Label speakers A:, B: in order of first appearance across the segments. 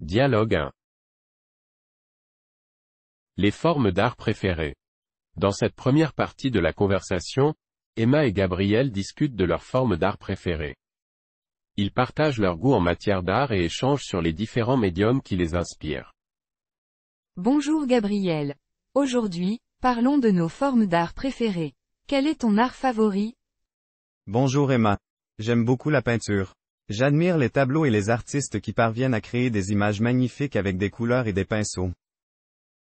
A: Dialogue 1 Les formes d'art préférées Dans cette première partie de la conversation, Emma et Gabriel discutent de leurs formes d'art préférées. Ils partagent leurs goûts en matière d'art et échangent sur les différents médiums qui les inspirent.
B: Bonjour Gabriel. Aujourd'hui, parlons de nos formes d'art préférées. Quel est ton art favori
C: Bonjour Emma. J'aime beaucoup la peinture. J'admire les tableaux et les artistes qui parviennent à créer des images magnifiques avec des couleurs et des pinceaux.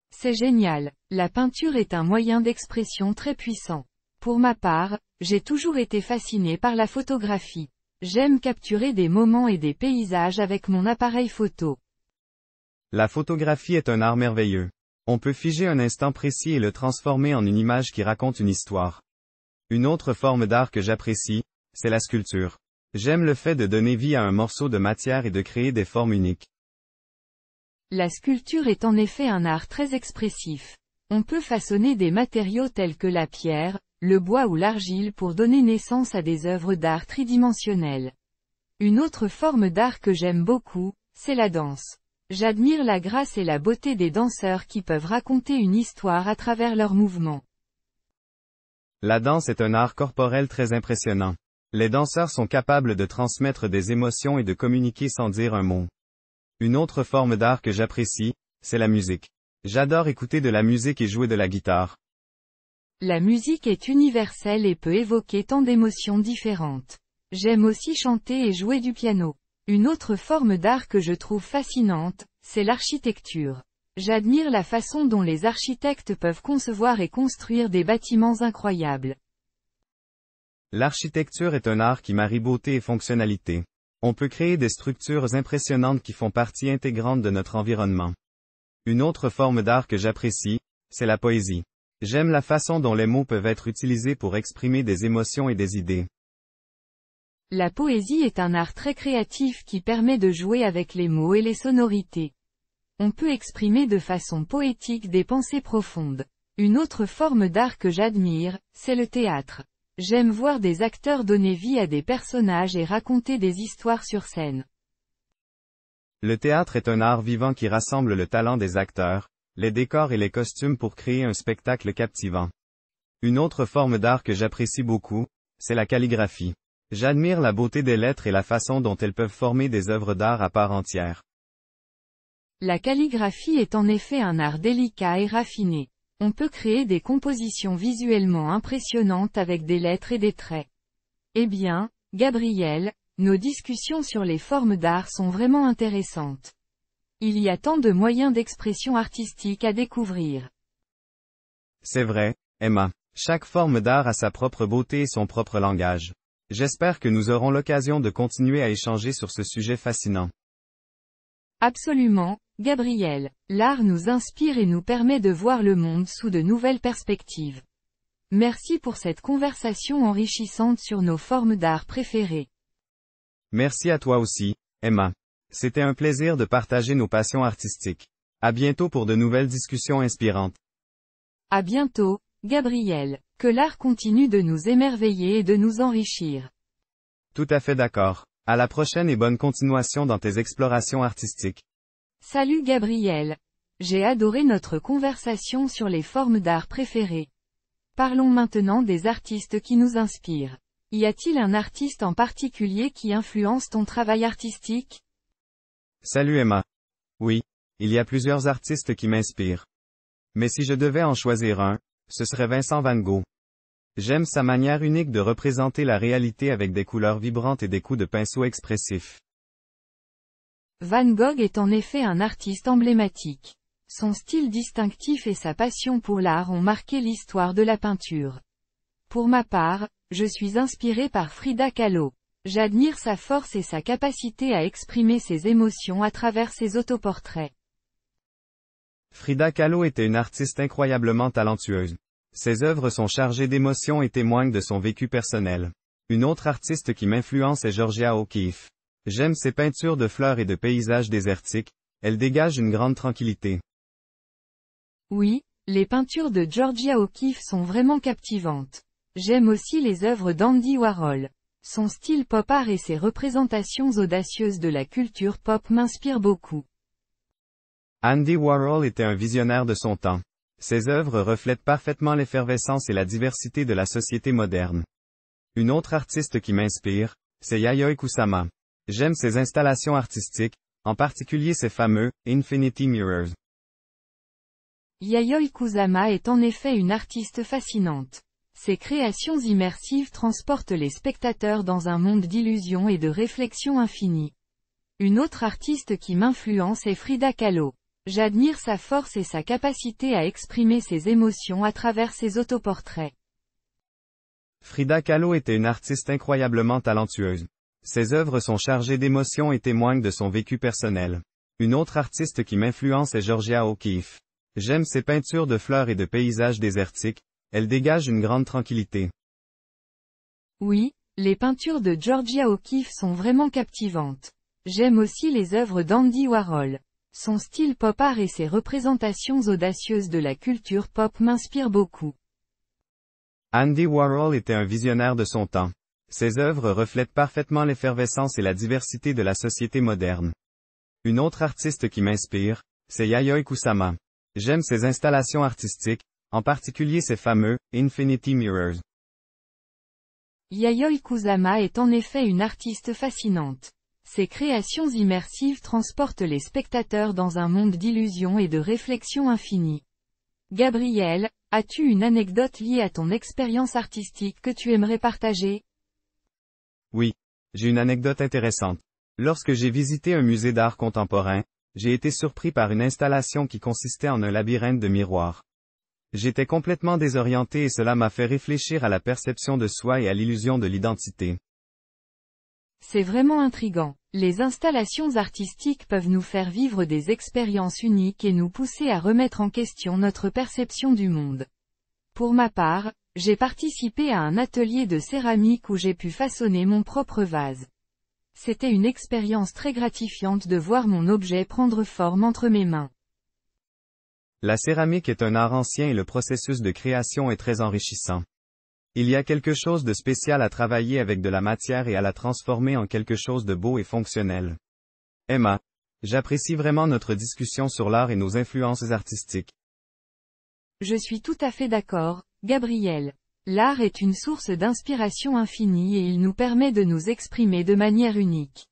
B: C'est génial. La peinture est un moyen d'expression très puissant. Pour ma part, j'ai toujours été fasciné par la photographie. J'aime capturer des moments et des paysages avec mon appareil photo.
C: La photographie est un art merveilleux. On peut figer un instant précis et le transformer en une image qui raconte une histoire. Une autre forme d'art que j'apprécie, c'est la sculpture. J'aime le fait de donner vie à un morceau de matière et de créer des formes uniques.
B: La sculpture est en effet un art très expressif. On peut façonner des matériaux tels que la pierre, le bois ou l'argile pour donner naissance à des œuvres d'art tridimensionnelles. Une autre forme d'art que j'aime beaucoup, c'est la danse. J'admire la grâce et la beauté des danseurs qui peuvent raconter une histoire à travers leurs mouvements.
C: La danse est un art corporel très impressionnant. Les danseurs sont capables de transmettre des émotions et de communiquer sans dire un mot. Une autre forme d'art que j'apprécie, c'est la musique. J'adore écouter de la musique et jouer de la guitare.
B: La musique est universelle et peut évoquer tant d'émotions différentes. J'aime aussi chanter et jouer du piano. Une autre forme d'art que je trouve fascinante, c'est l'architecture. J'admire la façon dont les architectes peuvent concevoir et construire des bâtiments incroyables.
C: L'architecture est un art qui marie beauté et fonctionnalité. On peut créer des structures impressionnantes qui font partie intégrante de notre environnement. Une autre forme d'art que j'apprécie, c'est la poésie. J'aime la façon dont les mots peuvent être utilisés pour exprimer des émotions et des idées.
B: La poésie est un art très créatif qui permet de jouer avec les mots et les sonorités. On peut exprimer de façon poétique des pensées profondes. Une autre forme d'art que j'admire, c'est le théâtre. J'aime voir des acteurs donner vie à des personnages et raconter des histoires sur scène.
C: Le théâtre est un art vivant qui rassemble le talent des acteurs, les décors et les costumes pour créer un spectacle captivant. Une autre forme d'art que j'apprécie beaucoup, c'est la calligraphie. J'admire la beauté des lettres et la façon dont elles peuvent former des œuvres d'art à part entière.
B: La calligraphie est en effet un art délicat et raffiné. On peut créer des compositions visuellement impressionnantes avec des lettres et des traits. Eh bien, Gabriel, nos discussions sur les formes d'art sont vraiment intéressantes. Il y a tant de moyens d'expression artistique à découvrir.
C: C'est vrai, Emma. Chaque forme d'art a sa propre beauté et son propre langage. J'espère que nous aurons l'occasion de continuer à échanger sur ce sujet fascinant.
B: Absolument, Gabriel, l'art nous inspire et nous permet de voir le monde sous de nouvelles perspectives. Merci pour cette conversation enrichissante sur nos formes d'art préférées.
C: Merci à toi aussi, Emma. C'était un plaisir de partager nos passions artistiques. À bientôt pour de nouvelles discussions inspirantes.
B: À bientôt, Gabriel. Que l'art continue de nous émerveiller et de nous enrichir.
C: Tout à fait d'accord. À la prochaine et bonne continuation dans tes explorations artistiques.
B: Salut Gabriel. J'ai adoré notre conversation sur les formes d'art préférées. Parlons maintenant des artistes qui nous inspirent. Y a-t-il un artiste en particulier qui influence ton travail artistique
C: Salut Emma. Oui, il y a plusieurs artistes qui m'inspirent. Mais si je devais en choisir un, ce serait Vincent Van Gogh. J'aime sa manière unique de représenter la réalité avec des couleurs vibrantes et des coups de pinceau expressifs.
B: Van Gogh est en effet un artiste emblématique. Son style distinctif et sa passion pour l'art ont marqué l'histoire de la peinture. Pour ma part, je suis inspirée par Frida Kahlo. J'admire sa force et sa capacité à exprimer ses émotions à travers ses autoportraits.
C: Frida Kahlo était une artiste incroyablement talentueuse. Ses œuvres sont chargées d'émotions et témoignent de son vécu personnel. Une autre artiste qui m'influence est Georgia O'Keeffe. J'aime ses peintures de fleurs et de paysages désertiques, elles dégagent une grande tranquillité.
B: Oui, les peintures de Georgia O'Keeffe sont vraiment captivantes. J'aime aussi les œuvres d'Andy Warhol. Son style pop art et ses représentations audacieuses de la culture pop m'inspirent beaucoup.
C: Andy Warhol était un visionnaire de son temps. Ses œuvres reflètent parfaitement l'effervescence et la diversité de la société moderne. Une autre artiste qui m'inspire, c'est Yayoi Kusama. J'aime ses installations artistiques, en particulier ses fameux Infinity Mirrors.
B: Yayoi Kusama est en effet une artiste fascinante. Ses créations immersives transportent les spectateurs dans un monde d'illusions et de réflexions infinies. Une autre artiste qui m'influence est Frida Kahlo. J'admire sa force et sa capacité à exprimer ses émotions à travers ses autoportraits.
C: Frida Kahlo était une artiste incroyablement talentueuse. Ses œuvres sont chargées d'émotions et témoignent de son vécu personnel. Une autre artiste qui m'influence est Georgia O'Keeffe. J'aime ses peintures de fleurs et de paysages désertiques, elles dégagent une grande tranquillité.
B: Oui, les peintures de Georgia O'Keeffe sont vraiment captivantes. J'aime aussi les œuvres d'Andy Warhol. Son style pop art et ses représentations audacieuses de la culture pop m'inspirent beaucoup.
C: Andy Warhol était un visionnaire de son temps. Ses œuvres reflètent parfaitement l'effervescence et la diversité de la société moderne. Une autre artiste qui m'inspire, c'est Yayoi Kusama. J'aime ses installations artistiques, en particulier ses fameux Infinity Mirrors.
B: Yayoi Kusama est en effet une artiste fascinante. Ses créations immersives transportent les spectateurs dans un monde d'illusions et de réflexions infinies. Gabriel, as-tu une anecdote liée à ton expérience artistique que tu aimerais partager
C: oui. J'ai une anecdote intéressante. Lorsque j'ai visité un musée d'art contemporain, j'ai été surpris par une installation qui consistait en un labyrinthe de miroirs. J'étais complètement désorienté et cela m'a fait réfléchir à la perception de soi et à l'illusion de l'identité.
B: C'est vraiment intrigant. Les installations artistiques peuvent nous faire vivre des expériences uniques et nous pousser à remettre en question notre perception du monde. Pour ma part, j'ai participé à un atelier de céramique où j'ai pu façonner mon propre vase. C'était une expérience très gratifiante de voir mon objet prendre forme entre mes mains.
C: La céramique est un art ancien et le processus de création est très enrichissant. Il y a quelque chose de spécial à travailler avec de la matière et à la transformer en quelque chose de beau et fonctionnel. Emma, j'apprécie vraiment notre discussion sur l'art et nos influences artistiques.
B: Je suis tout à fait d'accord, Gabriel. L'art est une source d'inspiration infinie et il nous permet de nous exprimer de manière unique.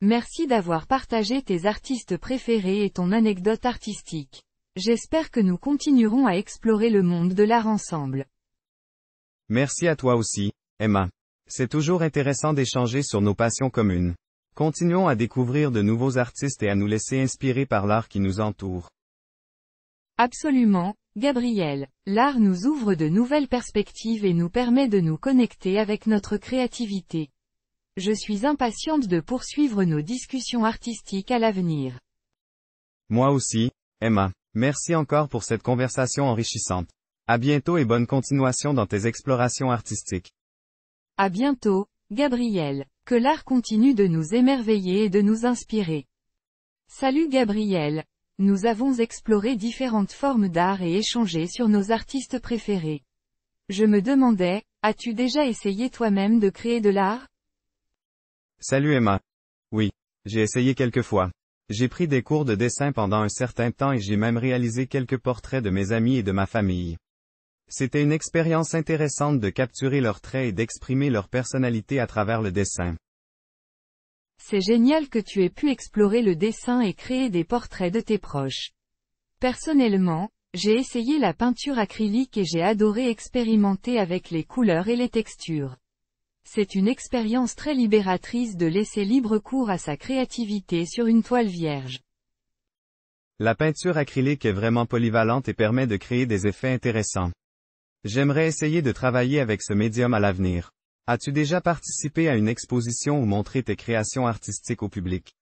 B: Merci d'avoir partagé tes artistes préférés et ton anecdote artistique. J'espère que nous continuerons à explorer le monde de l'art ensemble.
C: Merci à toi aussi, Emma. C'est toujours intéressant d'échanger sur nos passions communes. Continuons à découvrir de nouveaux artistes et à nous laisser inspirer par l'art qui nous entoure.
B: Absolument, Gabriel, l'art nous ouvre de nouvelles perspectives et nous permet de nous connecter avec notre créativité. Je suis impatiente de poursuivre nos discussions artistiques à l'avenir.
C: Moi aussi, Emma. Merci encore pour cette conversation enrichissante. À bientôt et bonne continuation dans tes explorations artistiques.
B: À bientôt, Gabriel. Que l'art continue de nous émerveiller et de nous inspirer. Salut Gabriel, nous avons exploré différentes formes d'art et échangé sur nos artistes préférés. Je me demandais, as-tu déjà essayé toi-même de créer de l'art
C: Salut Emma. Oui, j'ai essayé quelques fois. J'ai pris des cours de dessin pendant un certain temps et j'ai même réalisé quelques portraits de mes amis et de ma famille. C'était une expérience intéressante de capturer leurs traits et d'exprimer leur personnalité à travers le dessin.
B: C'est génial que tu aies pu explorer le dessin et créer des portraits de tes proches. Personnellement, j'ai essayé la peinture acrylique et j'ai adoré expérimenter avec les couleurs et les textures. C'est une expérience très libératrice de laisser libre cours à sa créativité sur une toile vierge.
C: La peinture acrylique est vraiment polyvalente et permet de créer des effets intéressants. J'aimerais essayer de travailler avec ce médium à l'avenir. As-tu déjà participé à une exposition ou montré tes créations artistiques au public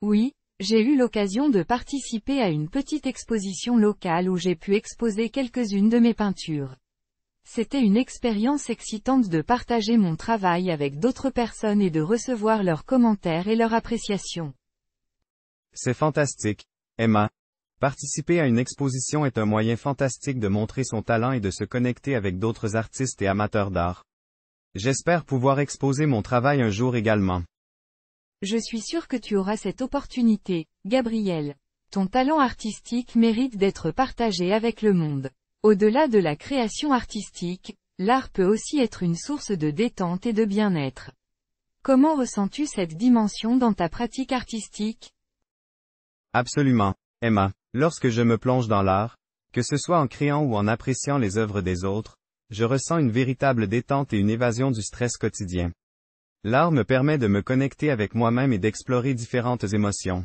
B: Oui, j'ai eu l'occasion de participer à une petite exposition locale où j'ai pu exposer quelques-unes de mes peintures. C'était une expérience excitante de partager mon travail avec d'autres personnes et de recevoir leurs commentaires et leur appréciation.
C: C'est fantastique, Emma. Participer à une exposition est un moyen fantastique de montrer son talent et de se connecter avec d'autres artistes et amateurs d'art. J'espère pouvoir exposer mon travail un jour également.
B: Je suis sûre que tu auras cette opportunité, Gabriel. Ton talent artistique mérite d'être partagé avec le monde. Au-delà de la création artistique, l'art peut aussi être une source de détente et de bien-être. Comment ressens-tu cette dimension dans ta pratique artistique
C: Absolument, Emma. Lorsque je me plonge dans l'art, que ce soit en créant ou en appréciant les œuvres des autres, je ressens une véritable détente et une évasion du stress quotidien. L'art me permet de me connecter avec moi-même et d'explorer différentes émotions.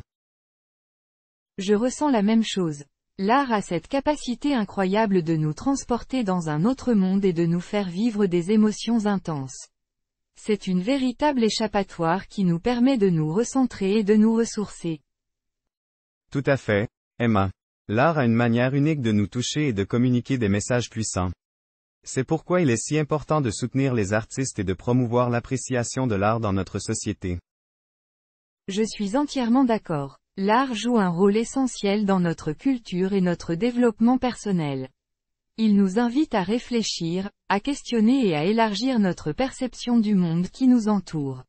B: Je ressens la même chose. L'art a cette capacité incroyable de nous transporter dans un autre monde et de nous faire vivre des émotions intenses. C'est une véritable échappatoire qui nous permet de nous recentrer et de nous ressourcer.
C: Tout à fait, Emma. L'art a une manière unique de nous toucher et de communiquer des messages puissants. C'est pourquoi il est si important de soutenir les artistes et de promouvoir l'appréciation de l'art dans notre société.
B: Je suis entièrement d'accord. L'art joue un rôle essentiel dans notre culture et notre développement personnel. Il nous invite à réfléchir, à questionner et à élargir notre perception du monde qui nous entoure.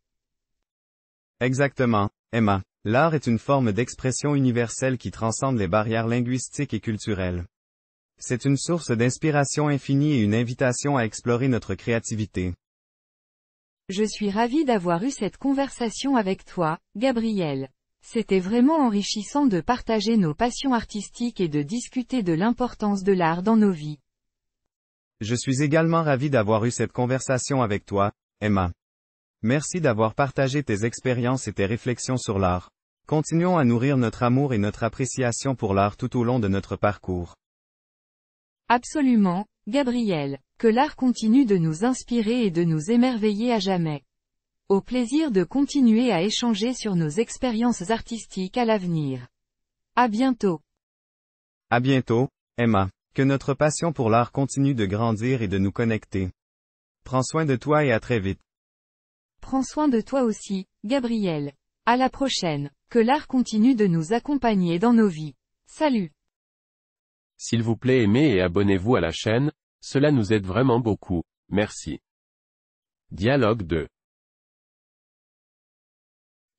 C: Exactement, Emma. L'art est une forme d'expression universelle qui transcende les barrières linguistiques et culturelles. C'est une source d'inspiration infinie et une invitation à explorer notre créativité.
B: Je suis ravi d'avoir eu cette conversation avec toi, Gabriel. C'était vraiment enrichissant de partager nos passions artistiques et de discuter de l'importance de l'art dans nos vies.
C: Je suis également ravi d'avoir eu cette conversation avec toi, Emma. Merci d'avoir partagé tes expériences et tes réflexions sur l'art. Continuons à nourrir notre amour et notre appréciation pour l'art tout au long de notre parcours.
B: Absolument, Gabriel. Que l'art continue de nous inspirer et de nous émerveiller à jamais. Au plaisir de continuer à échanger sur nos expériences artistiques à l'avenir. À bientôt.
C: À bientôt, Emma. Que notre passion pour l'art continue de grandir et de nous connecter. Prends soin de toi et à très vite.
B: Prends soin de toi aussi, Gabriel. À la prochaine. Que l'art continue de nous accompagner dans nos vies. Salut.
A: S'il vous plaît aimez et abonnez-vous à la chaîne, cela nous aide vraiment beaucoup, merci. Dialogue 2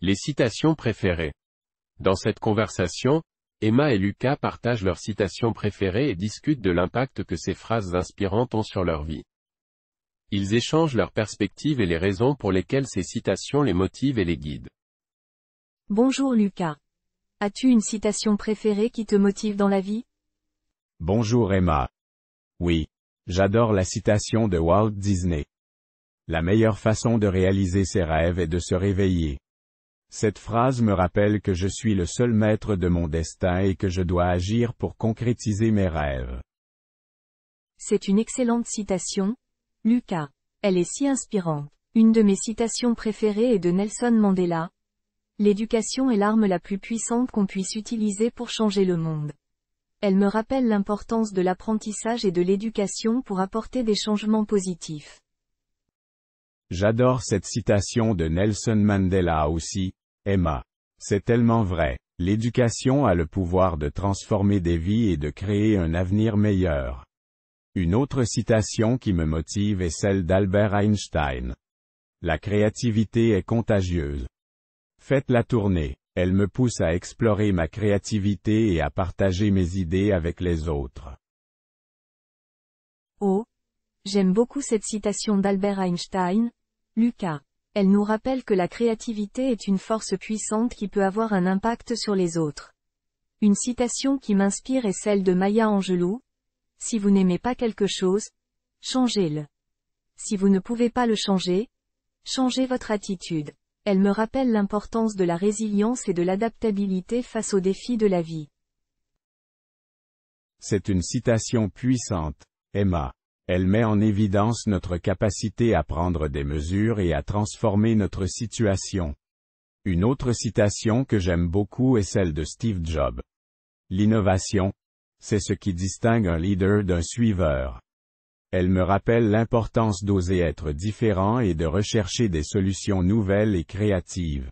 A: Les citations préférées Dans cette conversation, Emma et Lucas partagent leurs citations préférées et discutent de l'impact que ces phrases inspirantes ont sur leur vie. Ils échangent leurs perspectives et les raisons pour lesquelles ces citations les motivent et les guident.
D: Bonjour Lucas. As-tu une citation préférée qui te motive dans la vie
E: Bonjour Emma. Oui. J'adore la citation de Walt Disney. La meilleure façon de réaliser ses rêves est de se réveiller. Cette phrase me rappelle que je suis le seul maître de mon destin et que je dois agir pour concrétiser mes rêves.
D: C'est une excellente citation, Lucas. Elle est si inspirante. Une de mes citations préférées est de Nelson Mandela. L'éducation est l'arme la plus puissante qu'on puisse utiliser pour changer le monde. Elle me rappelle l'importance de l'apprentissage et de l'éducation pour apporter des changements positifs.
E: J'adore cette citation de Nelson Mandela aussi, Emma. C'est tellement vrai. L'éducation a le pouvoir de transformer des vies et de créer un avenir meilleur. Une autre citation qui me motive est celle d'Albert Einstein. La créativité est contagieuse. Faites-la tourner. Elle me pousse à explorer ma créativité et à partager mes idées avec les autres.
D: Oh J'aime beaucoup cette citation d'Albert Einstein. Lucas. Elle nous rappelle que la créativité est une force puissante qui peut avoir un impact sur les autres. Une citation qui m'inspire est celle de Maya Angelou. Si vous n'aimez pas quelque chose, changez-le. Si vous ne pouvez pas le changer, changez votre attitude. Elle me rappelle l'importance de la résilience et de l'adaptabilité face aux défis de la vie.
E: C'est une citation puissante, Emma. Elle met en évidence notre capacité à prendre des mesures et à transformer notre situation. Une autre citation que j'aime beaucoup est celle de Steve Jobs. L'innovation, c'est ce qui distingue un leader d'un suiveur. Elle me rappelle l'importance d'oser être différent et de rechercher des solutions nouvelles et créatives.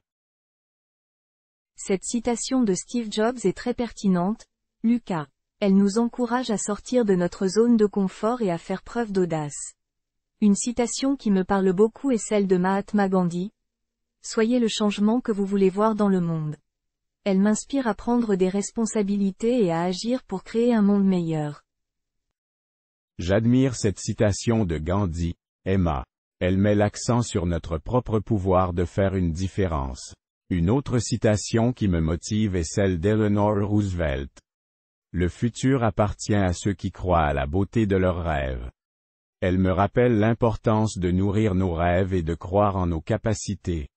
D: Cette citation de Steve Jobs est très pertinente, Lucas. Elle nous encourage à sortir de notre zone de confort et à faire preuve d'audace. Une citation qui me parle beaucoup est celle de Mahatma Gandhi. Soyez le changement que vous voulez voir dans le monde. Elle m'inspire à prendre des responsabilités et à agir pour créer un monde meilleur.
E: J'admire cette citation de Gandhi, Emma. Elle met l'accent sur notre propre pouvoir de faire une différence. Une autre citation qui me motive est celle d'Eleanor Roosevelt. Le futur appartient à ceux qui croient à la beauté de leurs rêves. Elle me rappelle l'importance de nourrir nos rêves et de croire en nos capacités.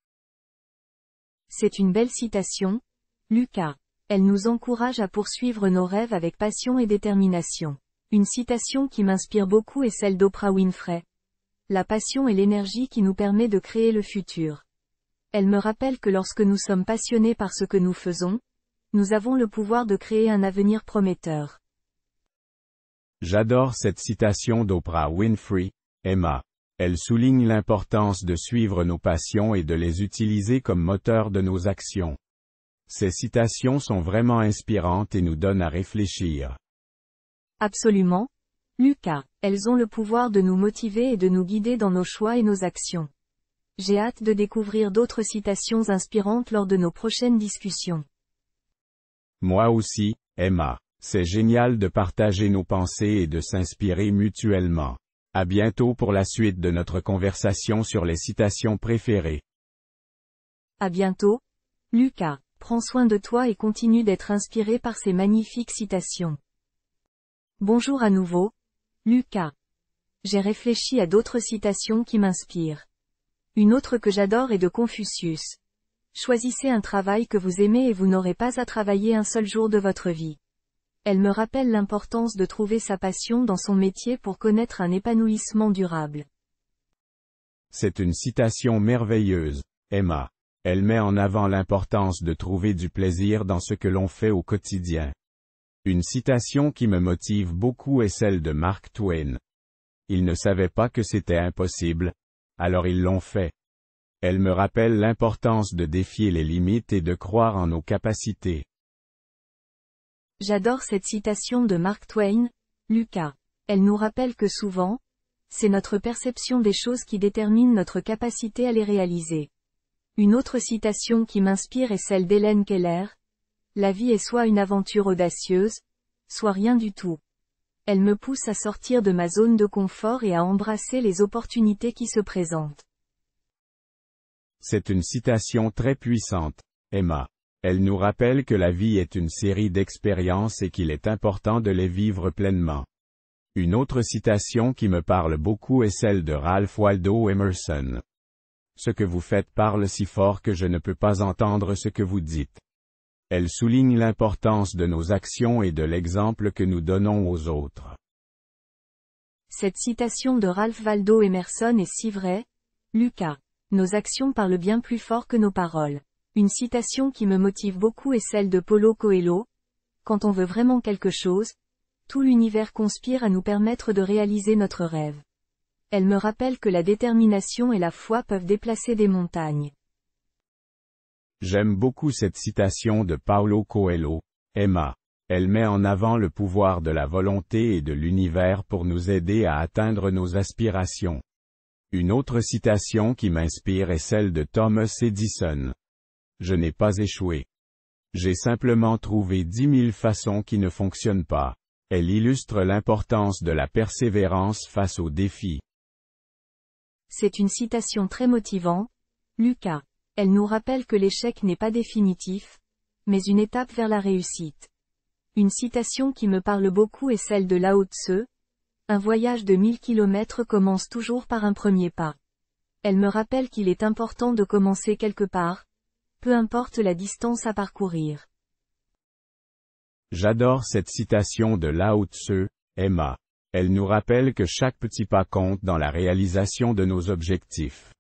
D: C'est une belle citation, Lucas. Elle nous encourage à poursuivre nos rêves avec passion et détermination. Une citation qui m'inspire beaucoup est celle d'Oprah Winfrey. La passion est l'énergie qui nous permet de créer le futur. Elle me rappelle que lorsque nous sommes passionnés par ce que nous faisons, nous avons le pouvoir de créer un avenir prometteur.
E: J'adore cette citation d'Oprah Winfrey, Emma. Elle souligne l'importance de suivre nos passions et de les utiliser comme moteur de nos actions. Ces citations sont vraiment inspirantes et nous donnent à réfléchir.
D: Absolument. Lucas, elles ont le pouvoir de nous motiver et de nous guider dans nos choix et nos actions. J'ai hâte de découvrir d'autres citations inspirantes lors de nos prochaines discussions.
E: Moi aussi, Emma. C'est génial de partager nos pensées et de s'inspirer mutuellement. À bientôt pour la suite de notre conversation sur les citations préférées.
D: À bientôt. Lucas, prends soin de toi et continue d'être inspiré par ces magnifiques citations. Bonjour à nouveau. Lucas. J'ai réfléchi à d'autres citations qui m'inspirent. Une autre que j'adore est de Confucius. Choisissez un travail que vous aimez et vous n'aurez pas à travailler un seul jour de votre vie. Elle me rappelle l'importance de trouver sa passion dans son métier pour connaître un épanouissement durable.
E: C'est une citation merveilleuse, Emma. Elle met en avant l'importance de trouver du plaisir dans ce que l'on fait au quotidien. Une citation qui me motive beaucoup est celle de Mark Twain. Ils ne savaient pas que c'était impossible, alors ils l'ont fait. Elle me rappelle l'importance de défier les limites et de croire en nos capacités.
D: J'adore cette citation de Mark Twain, Lucas. Elle nous rappelle que souvent, c'est notre perception des choses qui détermine notre capacité à les réaliser. Une autre citation qui m'inspire est celle d'Hélène Keller, la vie est soit une aventure audacieuse, soit rien du tout. Elle me pousse à sortir de ma zone de confort et à embrasser les opportunités qui se présentent.
E: C'est une citation très puissante, Emma. Elle nous rappelle que la vie est une série d'expériences et qu'il est important de les vivre pleinement. Une autre citation qui me parle beaucoup est celle de Ralph Waldo Emerson. Ce que vous faites parle si fort que je ne peux pas entendre ce que vous dites. Elle souligne l'importance de nos actions et de l'exemple que nous donnons aux autres.
D: Cette citation de Ralph Waldo Emerson est si vraie. Lucas. Nos actions parlent bien plus fort que nos paroles. Une citation qui me motive beaucoup est celle de Paulo Coelho. Quand on veut vraiment quelque chose, tout l'univers conspire à nous permettre de réaliser notre rêve. Elle me rappelle que la détermination et la foi peuvent déplacer des montagnes.
E: J'aime beaucoup cette citation de Paolo Coelho. Emma. Elle met en avant le pouvoir de la volonté et de l'univers pour nous aider à atteindre nos aspirations. Une autre citation qui m'inspire est celle de Thomas Edison. Je n'ai pas échoué. J'ai simplement trouvé dix mille façons qui ne fonctionnent pas. Elle illustre l'importance de la persévérance face aux défis.
D: C'est une citation très motivante, Lucas. Elle nous rappelle que l'échec n'est pas définitif, mais une étape vers la réussite. Une citation qui me parle beaucoup est celle de Lao Tse. Un voyage de 1000 km commence toujours par un premier pas. Elle me rappelle qu'il est important de commencer quelque part, peu importe la distance à parcourir.
E: J'adore cette citation de Lao Tse, Emma. Elle nous rappelle que chaque petit pas compte dans la réalisation de nos objectifs.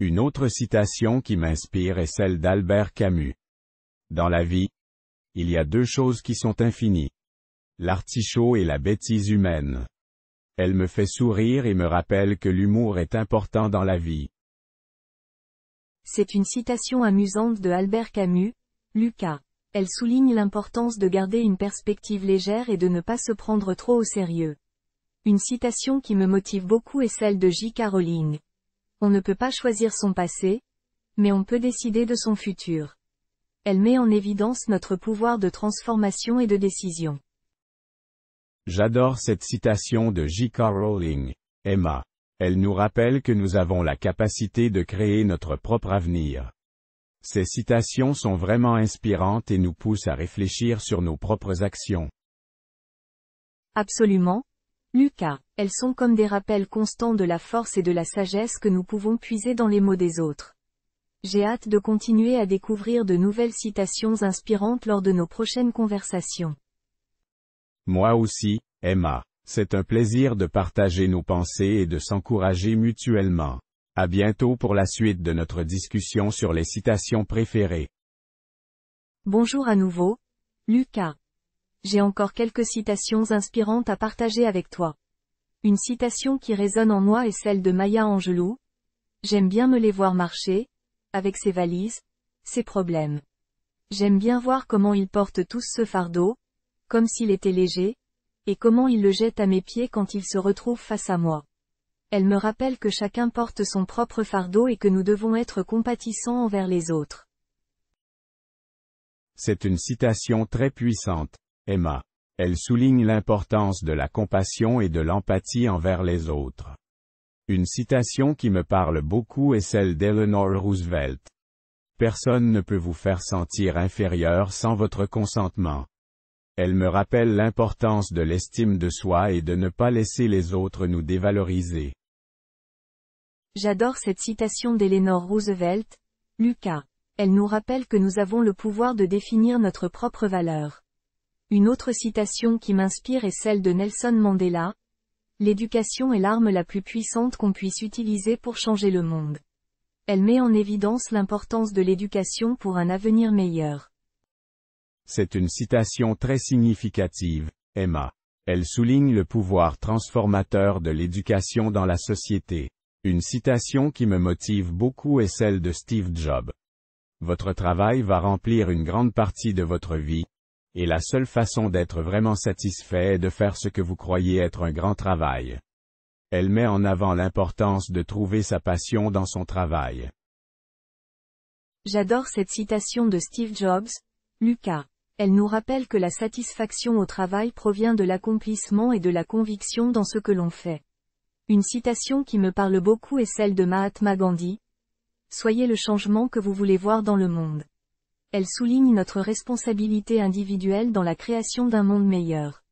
E: Une autre citation qui m'inspire est celle d'Albert Camus. Dans la vie, il y a deux choses qui sont infinies. L'artichaut et la bêtise humaine. Elle me fait sourire et me rappelle que l'humour est important dans la vie.
D: C'est une citation amusante de Albert Camus, Lucas. Elle souligne l'importance de garder une perspective légère et de ne pas se prendre trop au sérieux. Une citation qui me motive beaucoup est celle de J. Caroline. On ne peut pas choisir son passé, mais on peut décider de son futur. Elle met en évidence notre pouvoir de transformation et de décision.
E: J'adore cette citation de J.K. Rowling. Emma. Elle nous rappelle que nous avons la capacité de créer notre propre avenir. Ces citations sont vraiment inspirantes et nous poussent à réfléchir sur nos propres actions.
D: Absolument, Lucas. Elles sont comme des rappels constants de la force et de la sagesse que nous pouvons puiser dans les mots des autres. J'ai hâte de continuer à découvrir de nouvelles citations inspirantes lors de nos prochaines conversations.
E: Moi aussi, Emma. C'est un plaisir de partager nos pensées et de s'encourager mutuellement. À bientôt pour la suite de notre discussion sur les citations préférées.
D: Bonjour à nouveau, Lucas j'ai encore quelques citations inspirantes à partager avec toi. Une citation qui résonne en moi est celle de Maya Angelou. J'aime bien me les voir marcher, avec ses valises, ses problèmes. J'aime bien voir comment ils portent tous ce fardeau, comme s'il était léger, et comment ils le jettent à mes pieds quand ils se retrouvent face à moi. Elle me rappelle que chacun porte son propre fardeau et que nous devons être compatissants envers les autres.
E: C'est une citation très puissante. Emma. Elle souligne l'importance de la compassion et de l'empathie envers les autres. Une citation qui me parle beaucoup est celle d'Eleanor Roosevelt. Personne ne peut vous faire sentir inférieur sans votre consentement. Elle me rappelle l'importance de l'estime de soi et de ne pas laisser les autres nous dévaloriser.
D: J'adore cette citation d'Eleanor Roosevelt, Lucas. Elle nous rappelle que nous avons le pouvoir de définir notre propre valeur. Une autre citation qui m'inspire est celle de Nelson Mandela. L'éducation est l'arme la plus puissante qu'on puisse utiliser pour changer le monde. Elle met en évidence l'importance de l'éducation pour un avenir meilleur.
E: C'est une citation très significative, Emma. Elle souligne le pouvoir transformateur de l'éducation dans la société. Une citation qui me motive beaucoup est celle de Steve Jobs. Votre travail va remplir une grande partie de votre vie, et la seule façon d'être vraiment satisfait est de faire ce que vous croyez être un grand travail. Elle met en avant l'importance de trouver sa passion dans son travail.
D: J'adore cette citation de Steve Jobs, Lucas. Elle nous rappelle que la satisfaction au travail provient de l'accomplissement et de la conviction dans ce que l'on fait. Une citation qui me parle beaucoup est celle de Mahatma Gandhi. Soyez le changement que vous voulez voir dans le monde elle souligne notre responsabilité individuelle dans la création d'un monde meilleur.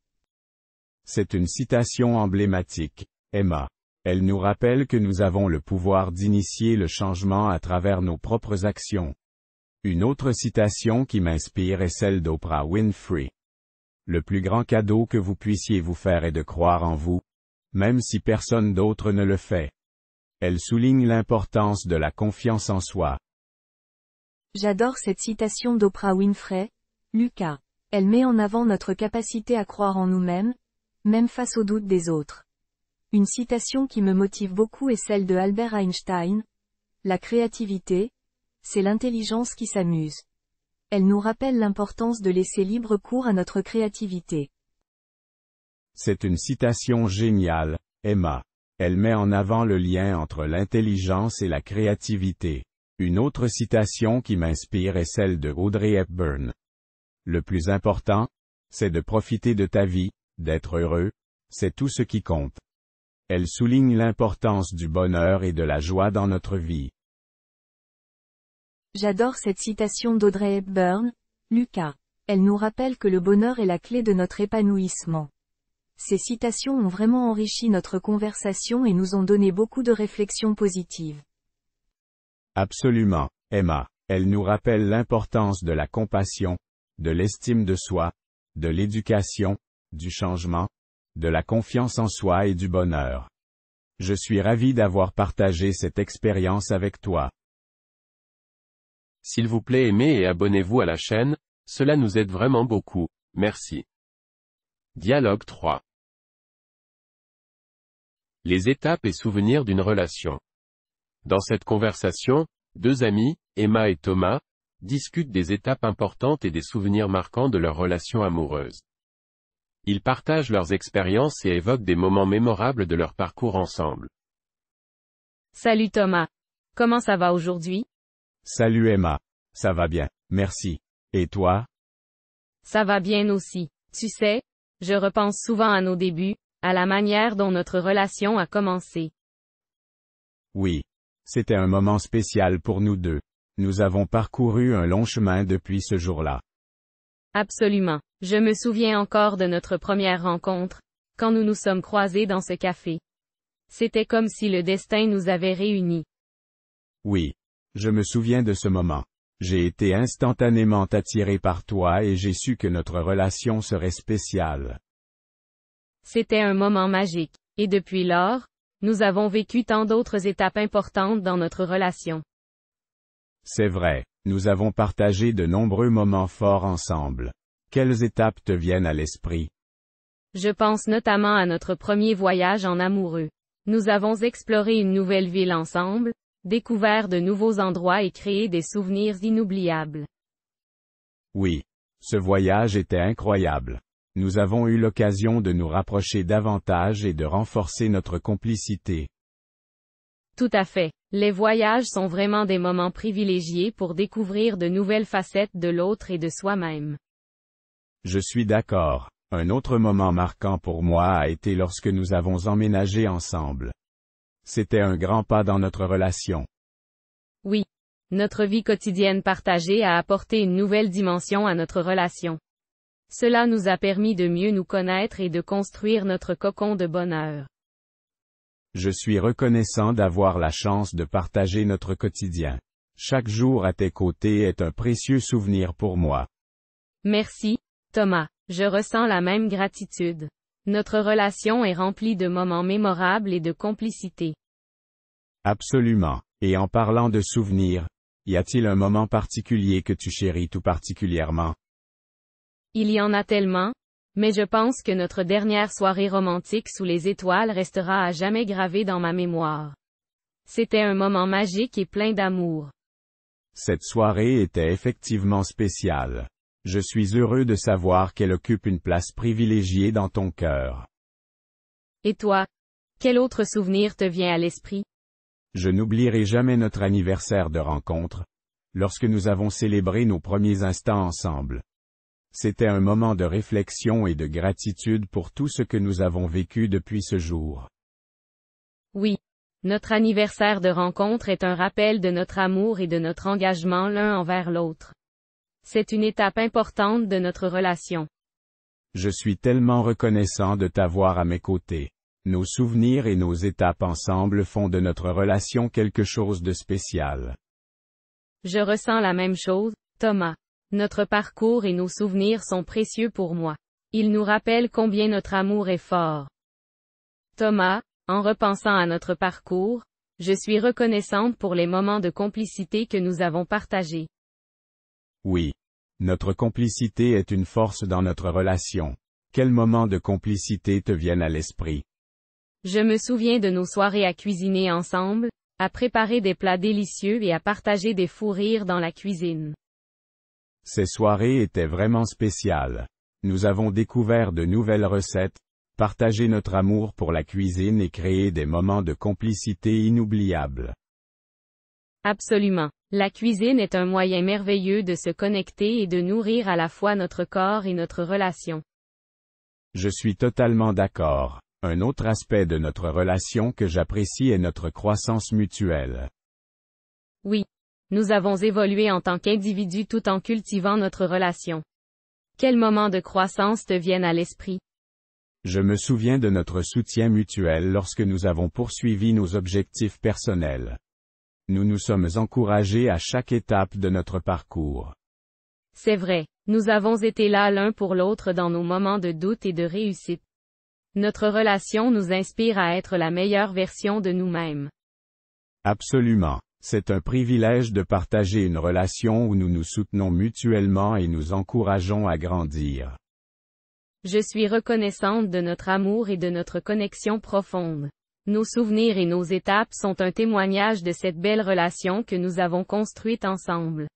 E: C'est une citation emblématique. Emma. Elle nous rappelle que nous avons le pouvoir d'initier le changement à travers nos propres actions. Une autre citation qui m'inspire est celle d'Oprah Winfrey. Le plus grand cadeau que vous puissiez vous faire est de croire en vous, même si personne d'autre ne le fait. Elle souligne l'importance de la confiance en soi.
D: J'adore cette citation d'Oprah Winfrey, Lucas. Elle met en avant notre capacité à croire en nous-mêmes, même face aux doutes des autres. Une citation qui me motive beaucoup est celle de Albert Einstein. La créativité, c'est l'intelligence qui s'amuse. Elle nous rappelle l'importance de laisser libre cours à notre créativité.
E: C'est une citation géniale, Emma. Elle met en avant le lien entre l'intelligence et la créativité. Une autre citation qui m'inspire est celle de Audrey Hepburn. Le plus important, c'est de profiter de ta vie, d'être heureux, c'est tout ce qui compte. Elle souligne l'importance du bonheur et de la joie dans notre vie.
D: J'adore cette citation d'Audrey Hepburn, Lucas. Elle nous rappelle que le bonheur est la clé de notre épanouissement. Ces citations ont vraiment enrichi notre conversation et nous ont donné beaucoup de réflexions positives.
E: Absolument, Emma. Elle nous rappelle l'importance de la compassion, de l'estime de soi, de l'éducation, du changement, de la confiance en soi et du bonheur. Je suis ravi d'avoir partagé cette expérience avec toi.
A: S'il vous plaît aimez et abonnez-vous à la chaîne, cela nous aide vraiment beaucoup, merci. Dialogue 3 Les étapes et souvenirs d'une relation dans cette conversation, deux amis, Emma et Thomas, discutent des étapes importantes et des souvenirs marquants de leur relation amoureuse. Ils partagent leurs expériences et évoquent des moments mémorables
E: de leur parcours ensemble.
F: Salut Thomas. Comment ça va aujourd'hui?
E: Salut Emma. Ça va bien, merci. Et toi?
F: Ça va bien aussi. Tu sais, je repense souvent à nos débuts, à la manière dont notre relation a commencé.
E: Oui, c'était un moment spécial pour nous deux. Nous avons parcouru un long chemin depuis ce jour-là.
F: Absolument. Je me souviens encore de notre première rencontre, quand nous nous sommes croisés dans ce café. C'était comme si le destin nous avait réunis.
E: Oui. Je me souviens de ce moment. J'ai été instantanément attiré par toi et j'ai su que notre relation serait spéciale.
F: C'était un moment magique, et depuis lors, nous avons vécu tant d'autres étapes importantes dans notre relation.
E: C'est vrai, nous avons partagé de nombreux moments forts ensemble. Quelles étapes te viennent à l'esprit
F: Je pense notamment à notre premier voyage en amoureux. Nous avons exploré une nouvelle ville ensemble, découvert de nouveaux endroits et créé des souvenirs inoubliables.
E: Oui. Ce voyage était incroyable nous avons eu l'occasion de nous rapprocher davantage et de renforcer notre complicité.
F: Tout à fait. Les voyages sont vraiment des moments privilégiés pour découvrir de nouvelles facettes de l'autre et de soi-même.
E: Je suis d'accord. Un autre moment marquant pour moi a été lorsque nous avons emménagé ensemble. C'était un grand pas dans notre relation.
F: Oui. Notre vie quotidienne partagée a apporté une nouvelle dimension à notre relation. Cela nous a permis de mieux nous connaître et de construire notre cocon de bonheur.
E: Je suis reconnaissant d'avoir la chance de partager notre quotidien. Chaque jour à tes côtés est un précieux souvenir pour moi.
F: Merci, Thomas. Je ressens la même gratitude. Notre relation est remplie de moments mémorables et de complicité.
E: Absolument. Et en parlant de souvenirs, y a-t-il un moment particulier que tu chéris tout particulièrement
F: il y en a tellement, mais je pense que notre dernière soirée romantique sous les étoiles restera à jamais gravée dans ma mémoire. C'était un moment magique et plein d'amour.
E: Cette soirée était effectivement spéciale. Je suis heureux de savoir qu'elle occupe une place privilégiée dans ton cœur.
F: Et toi, quel autre souvenir te vient à l'esprit
E: Je n'oublierai jamais notre anniversaire de rencontre, lorsque nous avons célébré nos premiers instants ensemble. C'était un moment de réflexion et de gratitude pour tout ce que nous avons vécu depuis ce jour.
F: Oui. Notre anniversaire de rencontre est un rappel de notre amour et de notre engagement l'un envers l'autre. C'est une étape importante de notre relation.
E: Je suis tellement reconnaissant de t'avoir à mes côtés. Nos souvenirs et nos étapes ensemble font de notre relation quelque chose de spécial.
F: Je ressens la même chose, Thomas. Notre parcours et nos souvenirs sont précieux pour moi. Ils nous rappellent combien notre amour est fort. Thomas, en repensant à notre parcours, je suis reconnaissante pour les moments de complicité que nous avons partagés.
E: Oui. Notre complicité est une force dans notre relation. Quels moments de complicité te viennent à l'esprit?
F: Je me souviens de nos soirées à cuisiner ensemble, à préparer des plats délicieux et à partager des fous rires dans la cuisine.
E: Ces soirées étaient vraiment spéciales. Nous avons découvert de nouvelles recettes, partagé notre amour pour la cuisine et créé des moments de complicité inoubliables.
F: Absolument. La cuisine est un moyen merveilleux de se connecter et de nourrir à la fois notre corps et notre relation.
E: Je suis totalement d'accord. Un autre aspect de notre relation que j'apprécie est notre croissance mutuelle.
F: Oui, nous avons évolué en tant qu'individus tout en cultivant notre relation. Quels moments de croissance te viennent à l'esprit
E: Je me souviens de notre soutien mutuel lorsque nous avons poursuivi nos objectifs personnels. Nous nous sommes encouragés à chaque étape de notre parcours.
F: C'est vrai, nous avons été là l'un pour l'autre dans nos moments de doute et de réussite. Notre relation nous inspire à être la meilleure version de nous-mêmes.
E: Absolument. C'est un privilège de partager une relation où nous nous soutenons mutuellement et nous encourageons à grandir.
F: Je suis reconnaissante de notre amour et de notre connexion profonde. Nos souvenirs et nos étapes sont un témoignage de cette belle relation que nous avons construite ensemble.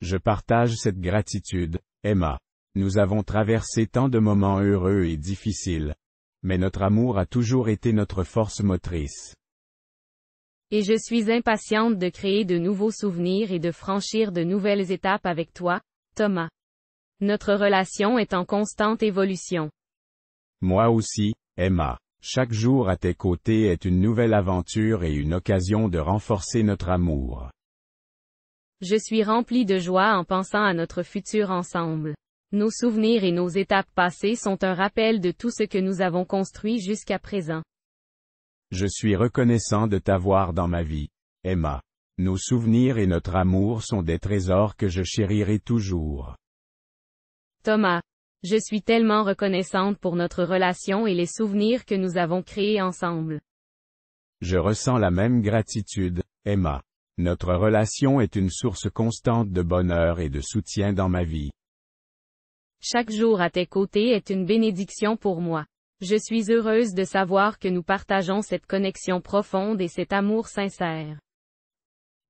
E: Je partage cette gratitude, Emma. Nous avons traversé tant de moments heureux et difficiles. Mais notre amour a toujours été notre force motrice.
F: Et je suis impatiente de créer de nouveaux souvenirs et de franchir de nouvelles étapes avec toi, Thomas. Notre relation est en constante évolution.
E: Moi aussi, Emma. Chaque jour à tes côtés est une nouvelle aventure et une occasion de renforcer notre amour.
F: Je suis remplie de joie en pensant à notre futur ensemble. Nos souvenirs et nos étapes passées sont un rappel de tout ce que nous avons construit jusqu'à présent.
E: Je suis reconnaissant de t'avoir dans ma vie. Emma. Nos souvenirs et notre amour sont des trésors que je chérirai toujours.
F: Thomas. Je suis tellement reconnaissante pour notre relation et les souvenirs que nous avons créés ensemble.
E: Je ressens la même gratitude, Emma. Notre relation est une source constante de bonheur et de soutien dans ma vie.
F: Chaque jour à tes côtés est une bénédiction pour moi. Je suis heureuse de savoir que nous partageons cette connexion profonde et cet amour sincère.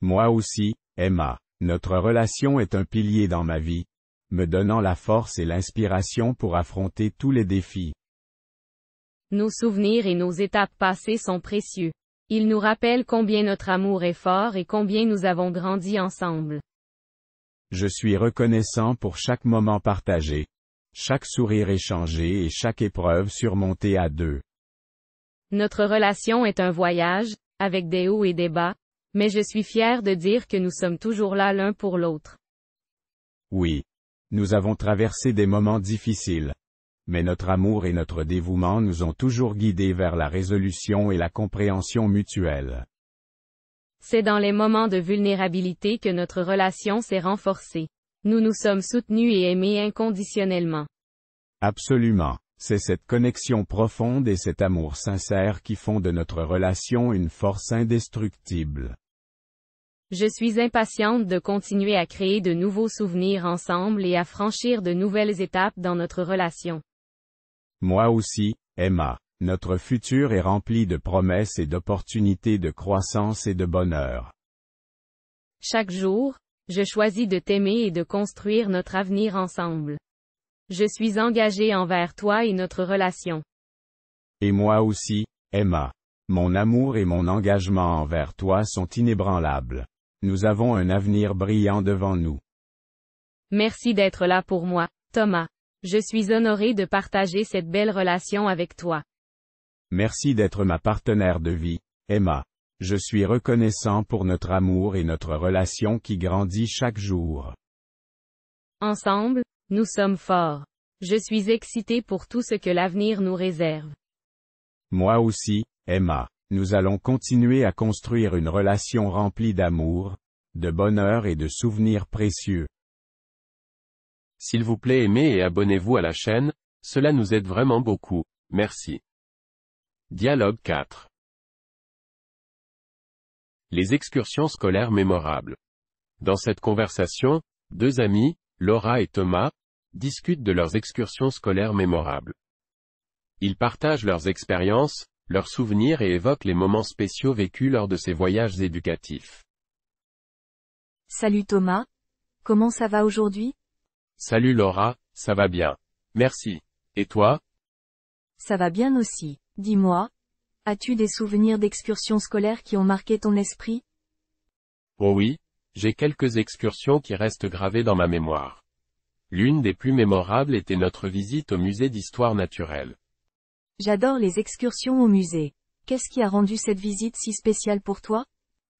E: Moi aussi, Emma. Notre relation est un pilier dans ma vie, me donnant la force et l'inspiration pour affronter tous les défis.
F: Nos souvenirs et nos étapes passées sont précieux. Ils nous rappellent combien notre amour est fort et combien nous avons grandi ensemble.
E: Je suis reconnaissant pour chaque moment partagé, chaque sourire échangé et chaque épreuve surmontée à deux.
F: Notre relation est un voyage, avec des hauts et des bas, mais je suis fier de dire que nous sommes toujours là l'un pour l'autre.
E: Oui. Nous avons traversé des moments difficiles. Mais notre amour et notre dévouement nous ont toujours guidés vers la résolution et la compréhension mutuelle.
F: C'est dans les moments de vulnérabilité que notre relation s'est renforcée. Nous nous sommes soutenus et aimés inconditionnellement.
E: Absolument. C'est cette connexion profonde et cet amour sincère qui font de notre relation une force indestructible.
F: Je suis impatiente de continuer à créer de nouveaux souvenirs ensemble et à franchir de nouvelles étapes dans notre relation.
E: Moi aussi, Emma. Notre futur est rempli de promesses et d'opportunités de croissance et de bonheur.
F: Chaque jour, je choisis de t'aimer et de construire notre avenir ensemble. Je suis engagé envers toi et notre relation.
E: Et moi aussi, Emma. Mon amour et mon engagement envers toi sont inébranlables. Nous avons un avenir brillant devant nous.
F: Merci d'être là pour moi, Thomas. Je suis honoré de partager cette belle relation avec toi.
E: Merci d'être ma partenaire de vie, Emma. Je suis reconnaissant pour notre amour et notre relation qui grandit chaque jour.
F: Ensemble, nous sommes forts. Je suis excité pour tout ce que l'avenir nous réserve.
E: Moi aussi, Emma. Nous allons continuer à construire une relation remplie d'amour, de bonheur et de souvenirs précieux. S'il vous plaît aimez et
A: abonnez-vous à la chaîne, cela nous aide vraiment beaucoup. Merci. Dialogue 4 les excursions scolaires mémorables. Dans cette conversation, deux amis, Laura et Thomas, discutent de leurs excursions scolaires mémorables. Ils partagent leurs expériences, leurs souvenirs et évoquent les moments spéciaux vécus lors de ces voyages éducatifs.
D: Salut Thomas. Comment ça va aujourd'hui
A: Salut Laura, ça va bien. Merci. Et toi
D: Ça va bien aussi. Dis-moi, As-tu des souvenirs d'excursions scolaires qui ont marqué ton esprit
A: Oh oui, j'ai quelques excursions qui restent gravées dans ma mémoire. L'une des plus mémorables était notre visite au musée d'histoire naturelle.
D: J'adore les excursions au musée. Qu'est-ce qui a rendu cette visite si spéciale pour toi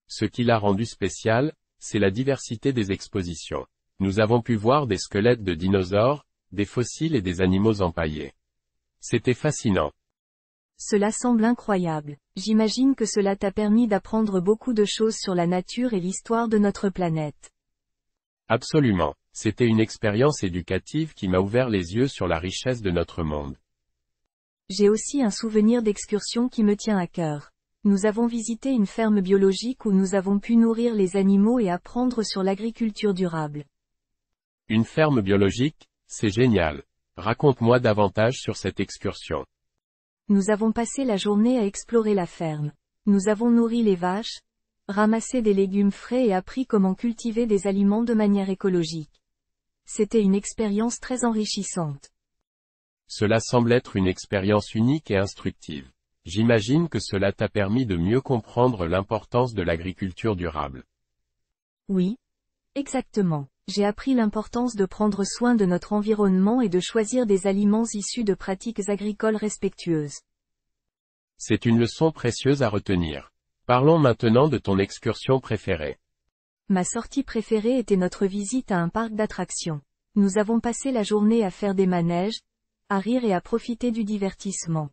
A: Ce qui l'a rendue spéciale, c'est la diversité des expositions. Nous avons pu voir des squelettes de dinosaures, des fossiles et des animaux empaillés. C'était fascinant.
D: Cela semble incroyable. J'imagine que cela t'a permis d'apprendre beaucoup de choses sur la nature et l'histoire de notre planète.
A: Absolument. C'était une expérience éducative qui m'a ouvert les yeux sur la richesse de notre monde.
D: J'ai aussi un souvenir d'excursion qui me tient à cœur. Nous avons visité une ferme biologique où nous avons pu nourrir les animaux et apprendre sur l'agriculture durable.
A: Une ferme biologique, c'est génial. Raconte-moi davantage sur cette excursion.
D: Nous avons passé la journée à explorer la ferme. Nous avons nourri les vaches, ramassé des légumes frais et appris comment cultiver des aliments de manière écologique. C'était une expérience très enrichissante.
A: Cela semble être une expérience unique et instructive. J'imagine que cela t'a permis de mieux comprendre l'importance de l'agriculture durable.
D: Oui. Exactement j'ai appris l'importance de prendre soin de notre environnement et de choisir des aliments issus de pratiques agricoles respectueuses.
G: C'est
A: une leçon précieuse à retenir. Parlons maintenant de ton excursion préférée.
D: Ma sortie préférée était notre visite à un parc d'attractions. Nous avons passé la journée à faire des manèges, à rire et à profiter du divertissement.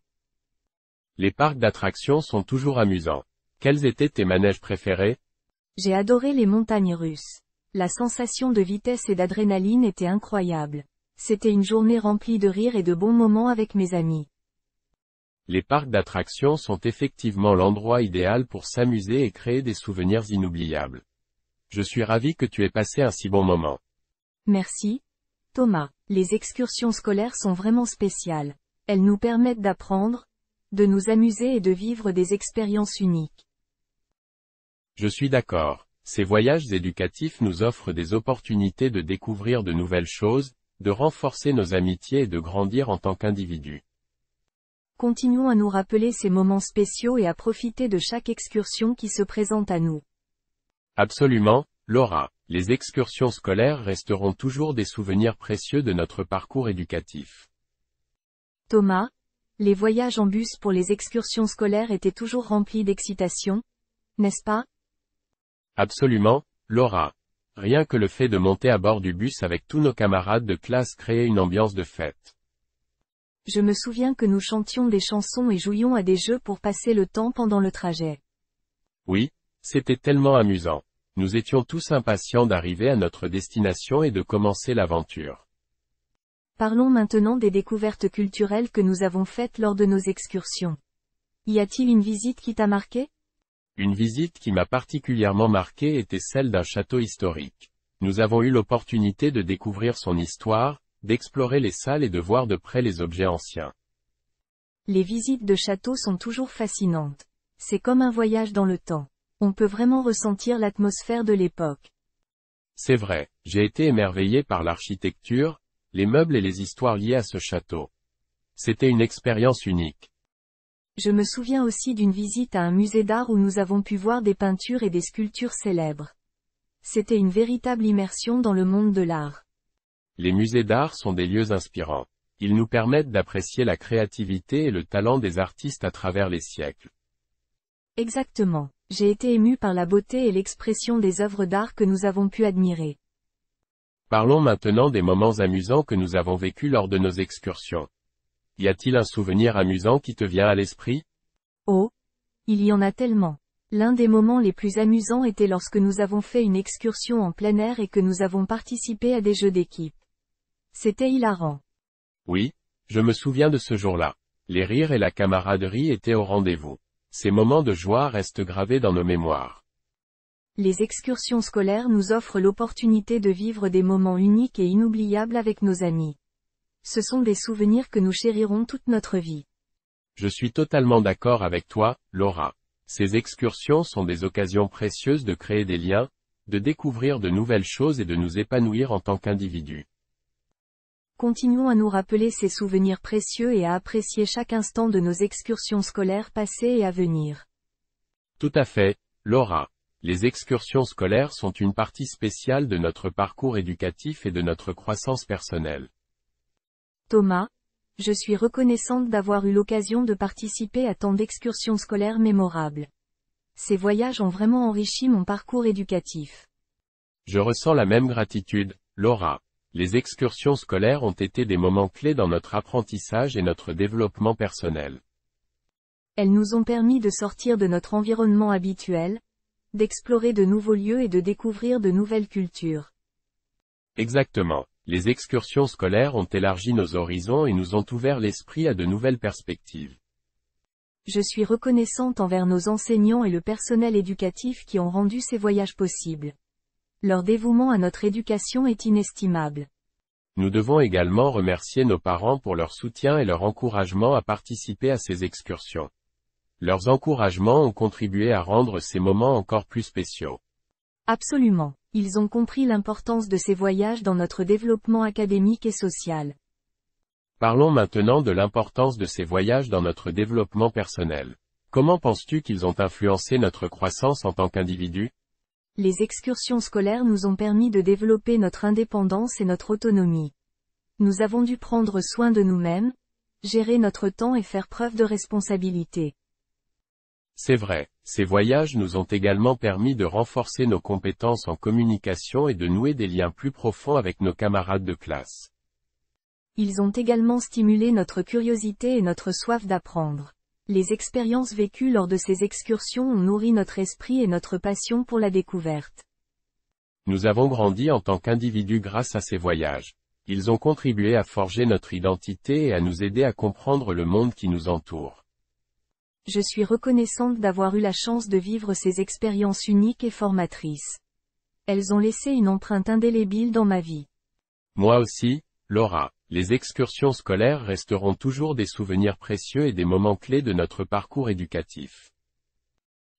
A: Les parcs d'attractions sont toujours amusants. Quels étaient tes manèges préférés
D: J'ai adoré les montagnes russes. La sensation de vitesse et d'adrénaline était incroyable. C'était une journée remplie de rires et de bons moments avec mes amis.
A: Les parcs d'attractions sont effectivement l'endroit idéal pour s'amuser et créer des souvenirs inoubliables. Je suis ravi que tu aies passé un si bon moment.
D: Merci. Thomas, les excursions scolaires sont vraiment spéciales. Elles nous permettent d'apprendre, de nous amuser et de vivre des expériences uniques.
A: Je suis d'accord. Ces voyages éducatifs nous offrent des opportunités de découvrir de nouvelles choses, de renforcer nos amitiés et de grandir en tant qu'individus.
D: Continuons à nous rappeler ces moments spéciaux et à profiter de chaque excursion qui se présente à nous.
A: Absolument, Laura. Les excursions scolaires resteront toujours des souvenirs précieux de notre parcours éducatif.
D: Thomas, les voyages en bus pour les excursions scolaires étaient toujours remplis d'excitation, n'est-ce pas
A: Absolument, Laura. Rien que le fait de monter à bord du bus avec tous nos camarades de classe créait une ambiance de fête.
D: Je me souviens que nous chantions des chansons et jouions à des jeux pour passer le temps pendant le trajet.
A: Oui, c'était tellement amusant. Nous étions tous impatients d'arriver à notre destination et de commencer l'aventure.
D: Parlons maintenant des découvertes culturelles que nous avons faites lors de nos excursions. Y a-t-il une visite qui t'a marquée ?»
A: Une visite qui m'a particulièrement marquée était celle d'un château historique. Nous avons eu l'opportunité de découvrir son histoire, d'explorer les salles et de voir de près les objets anciens.
D: Les visites de châteaux sont toujours fascinantes. C'est comme un voyage dans le temps. On peut vraiment ressentir l'atmosphère de l'époque.
A: C'est vrai, j'ai été émerveillé par l'architecture, les meubles et les histoires liées à ce château. C'était une expérience unique.
D: Je me souviens aussi d'une visite à un musée d'art où nous avons pu voir des peintures et des sculptures célèbres. C'était une véritable immersion dans le monde de l'art.
A: Les musées d'art sont des lieux inspirants. Ils nous permettent d'apprécier la créativité et le talent des artistes à travers les siècles.
D: Exactement. J'ai été ému par la beauté et l'expression des œuvres d'art que nous avons pu admirer.
A: Parlons maintenant des moments amusants que nous avons vécus lors de nos excursions. Y a-t-il un souvenir amusant qui te vient à l'esprit
D: Oh Il y en a tellement. L'un des moments les plus amusants était lorsque nous avons fait une excursion en plein air et que nous avons participé à des jeux d'équipe. C'était hilarant.
A: Oui, je me souviens de ce jour-là. Les rires et la camaraderie étaient au rendez-vous. Ces moments de joie restent gravés dans nos mémoires.
D: Les excursions scolaires nous offrent l'opportunité de vivre des moments uniques et inoubliables avec nos amis. Ce sont des souvenirs que nous chérirons toute notre vie.
A: Je suis totalement d'accord avec toi, Laura. Ces excursions sont des occasions précieuses de créer des liens, de découvrir de nouvelles choses et de nous épanouir en tant qu'individus.
D: Continuons à nous rappeler ces souvenirs précieux et à apprécier chaque instant de nos excursions scolaires passées et à venir.
A: Tout à fait, Laura. Les excursions scolaires sont une partie spéciale de notre parcours éducatif et de notre croissance personnelle.
D: Thomas, je suis reconnaissante d'avoir eu l'occasion de participer à tant d'excursions scolaires mémorables. Ces voyages ont vraiment enrichi mon parcours éducatif.
A: Je ressens la même gratitude, Laura. Les excursions scolaires ont été des moments clés dans notre apprentissage et notre développement personnel.
D: Elles nous ont permis de sortir de notre environnement habituel, d'explorer de nouveaux lieux et de découvrir de nouvelles cultures.
A: Exactement. Les excursions scolaires ont élargi nos horizons et nous ont ouvert l'esprit à de nouvelles perspectives.
D: Je suis reconnaissante envers nos enseignants et le personnel éducatif qui ont rendu ces voyages possibles. Leur dévouement à notre éducation est inestimable.
A: Nous devons également remercier nos parents pour leur soutien et leur encouragement à participer à ces excursions. Leurs encouragements ont contribué à rendre ces moments encore plus spéciaux.
D: Absolument. Ils ont compris l'importance de ces voyages dans notre développement académique et social.
A: Parlons maintenant de l'importance de ces voyages dans notre développement personnel. Comment penses-tu qu'ils ont influencé notre croissance en tant qu'individu
D: Les excursions scolaires nous ont permis de développer notre indépendance et notre autonomie. Nous avons dû prendre soin de nous-mêmes, gérer notre temps et faire preuve de responsabilité.
A: C'est vrai. Ces voyages nous ont également permis de renforcer nos compétences en communication et de nouer des liens plus profonds avec nos camarades de classe.
D: Ils ont également stimulé notre curiosité et notre soif d'apprendre. Les expériences vécues lors de ces excursions ont nourri notre esprit et notre passion pour la découverte.
A: Nous avons grandi en tant qu'individus grâce à ces voyages. Ils ont contribué à forger notre identité et à nous aider à comprendre le monde qui nous entoure.
D: Je suis reconnaissante d'avoir eu la chance de vivre ces expériences uniques et formatrices. Elles ont laissé une empreinte indélébile dans ma vie.
A: Moi aussi, Laura. Les excursions scolaires resteront toujours des souvenirs précieux et des moments clés de notre parcours éducatif.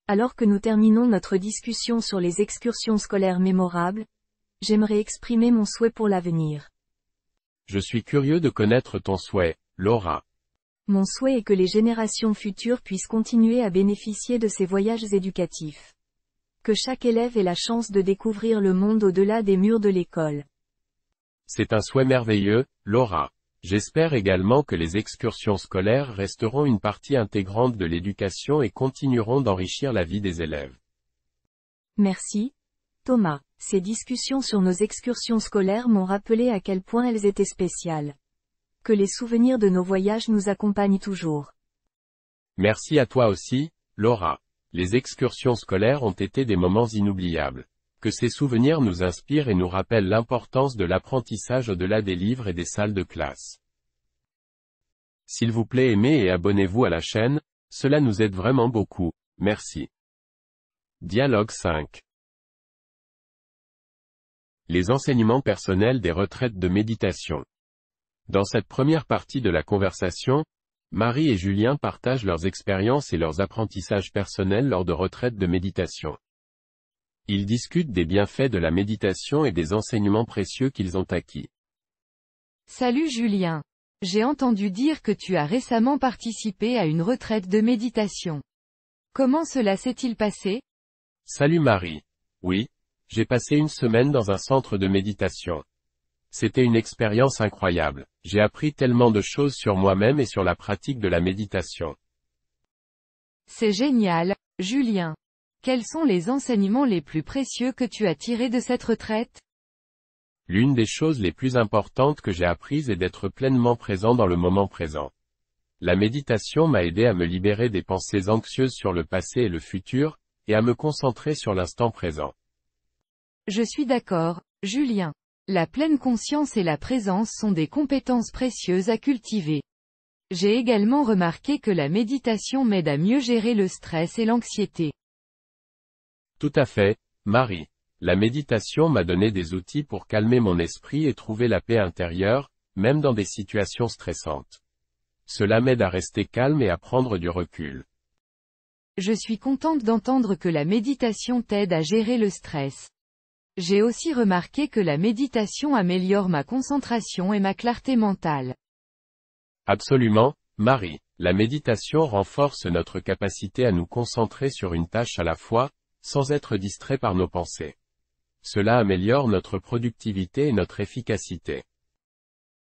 D: Alors que nous terminons notre discussion sur les excursions scolaires mémorables, j'aimerais exprimer mon souhait pour l'avenir.
A: Je suis curieux de connaître ton souhait, Laura.
D: Mon souhait est que les générations futures puissent continuer à bénéficier de ces voyages éducatifs. Que chaque élève ait la chance de découvrir le monde au-delà des murs de l'école.
A: C'est un souhait merveilleux, Laura. J'espère également que les excursions scolaires resteront une partie intégrante de l'éducation et continueront d'enrichir la vie des élèves.
D: Merci, Thomas. Ces discussions sur nos excursions scolaires m'ont rappelé à quel point elles étaient spéciales que les souvenirs de nos voyages nous accompagnent toujours.
A: Merci à toi aussi, Laura. Les excursions scolaires ont été des moments inoubliables. Que ces souvenirs nous inspirent et nous rappellent l'importance de l'apprentissage au-delà des livres et des salles de classe. S'il vous plaît aimez et abonnez-vous à la chaîne, cela nous aide vraiment beaucoup. Merci. Dialogue 5 Les enseignements personnels des retraites de méditation dans cette première partie de la conversation, Marie et Julien partagent leurs expériences et leurs apprentissages personnels lors de retraites de méditation. Ils discutent des bienfaits de la méditation et des enseignements précieux qu'ils ont acquis.
B: Salut Julien. J'ai entendu dire que tu as récemment participé à une retraite de méditation. Comment cela s'est-il passé
A: Salut Marie. Oui, j'ai passé une semaine dans un centre de méditation. C'était une expérience incroyable. J'ai appris tellement de choses sur moi-même et sur la pratique de la méditation.
B: C'est génial, Julien. Quels sont les enseignements les plus précieux que tu as tirés de cette retraite
A: L'une des choses les plus importantes que j'ai apprises est d'être pleinement présent dans le moment présent. La méditation m'a aidé à me libérer des pensées anxieuses sur le passé et le futur, et à me concentrer sur l'instant présent.
B: Je suis d'accord, Julien. La pleine conscience et la présence sont des compétences précieuses à cultiver. J'ai également remarqué que la méditation m'aide à mieux gérer le stress et l'anxiété.
A: Tout à fait, Marie. La méditation m'a donné des outils pour calmer mon esprit et trouver la paix intérieure, même dans des situations stressantes. Cela m'aide à rester calme et à prendre du recul.
B: Je suis contente d'entendre que la méditation t'aide à gérer le stress. J'ai aussi remarqué que la méditation améliore ma concentration et ma clarté mentale.
A: Absolument, Marie. La méditation renforce notre capacité à nous concentrer sur une tâche à la fois, sans être distrait par nos pensées. Cela améliore notre productivité et notre efficacité.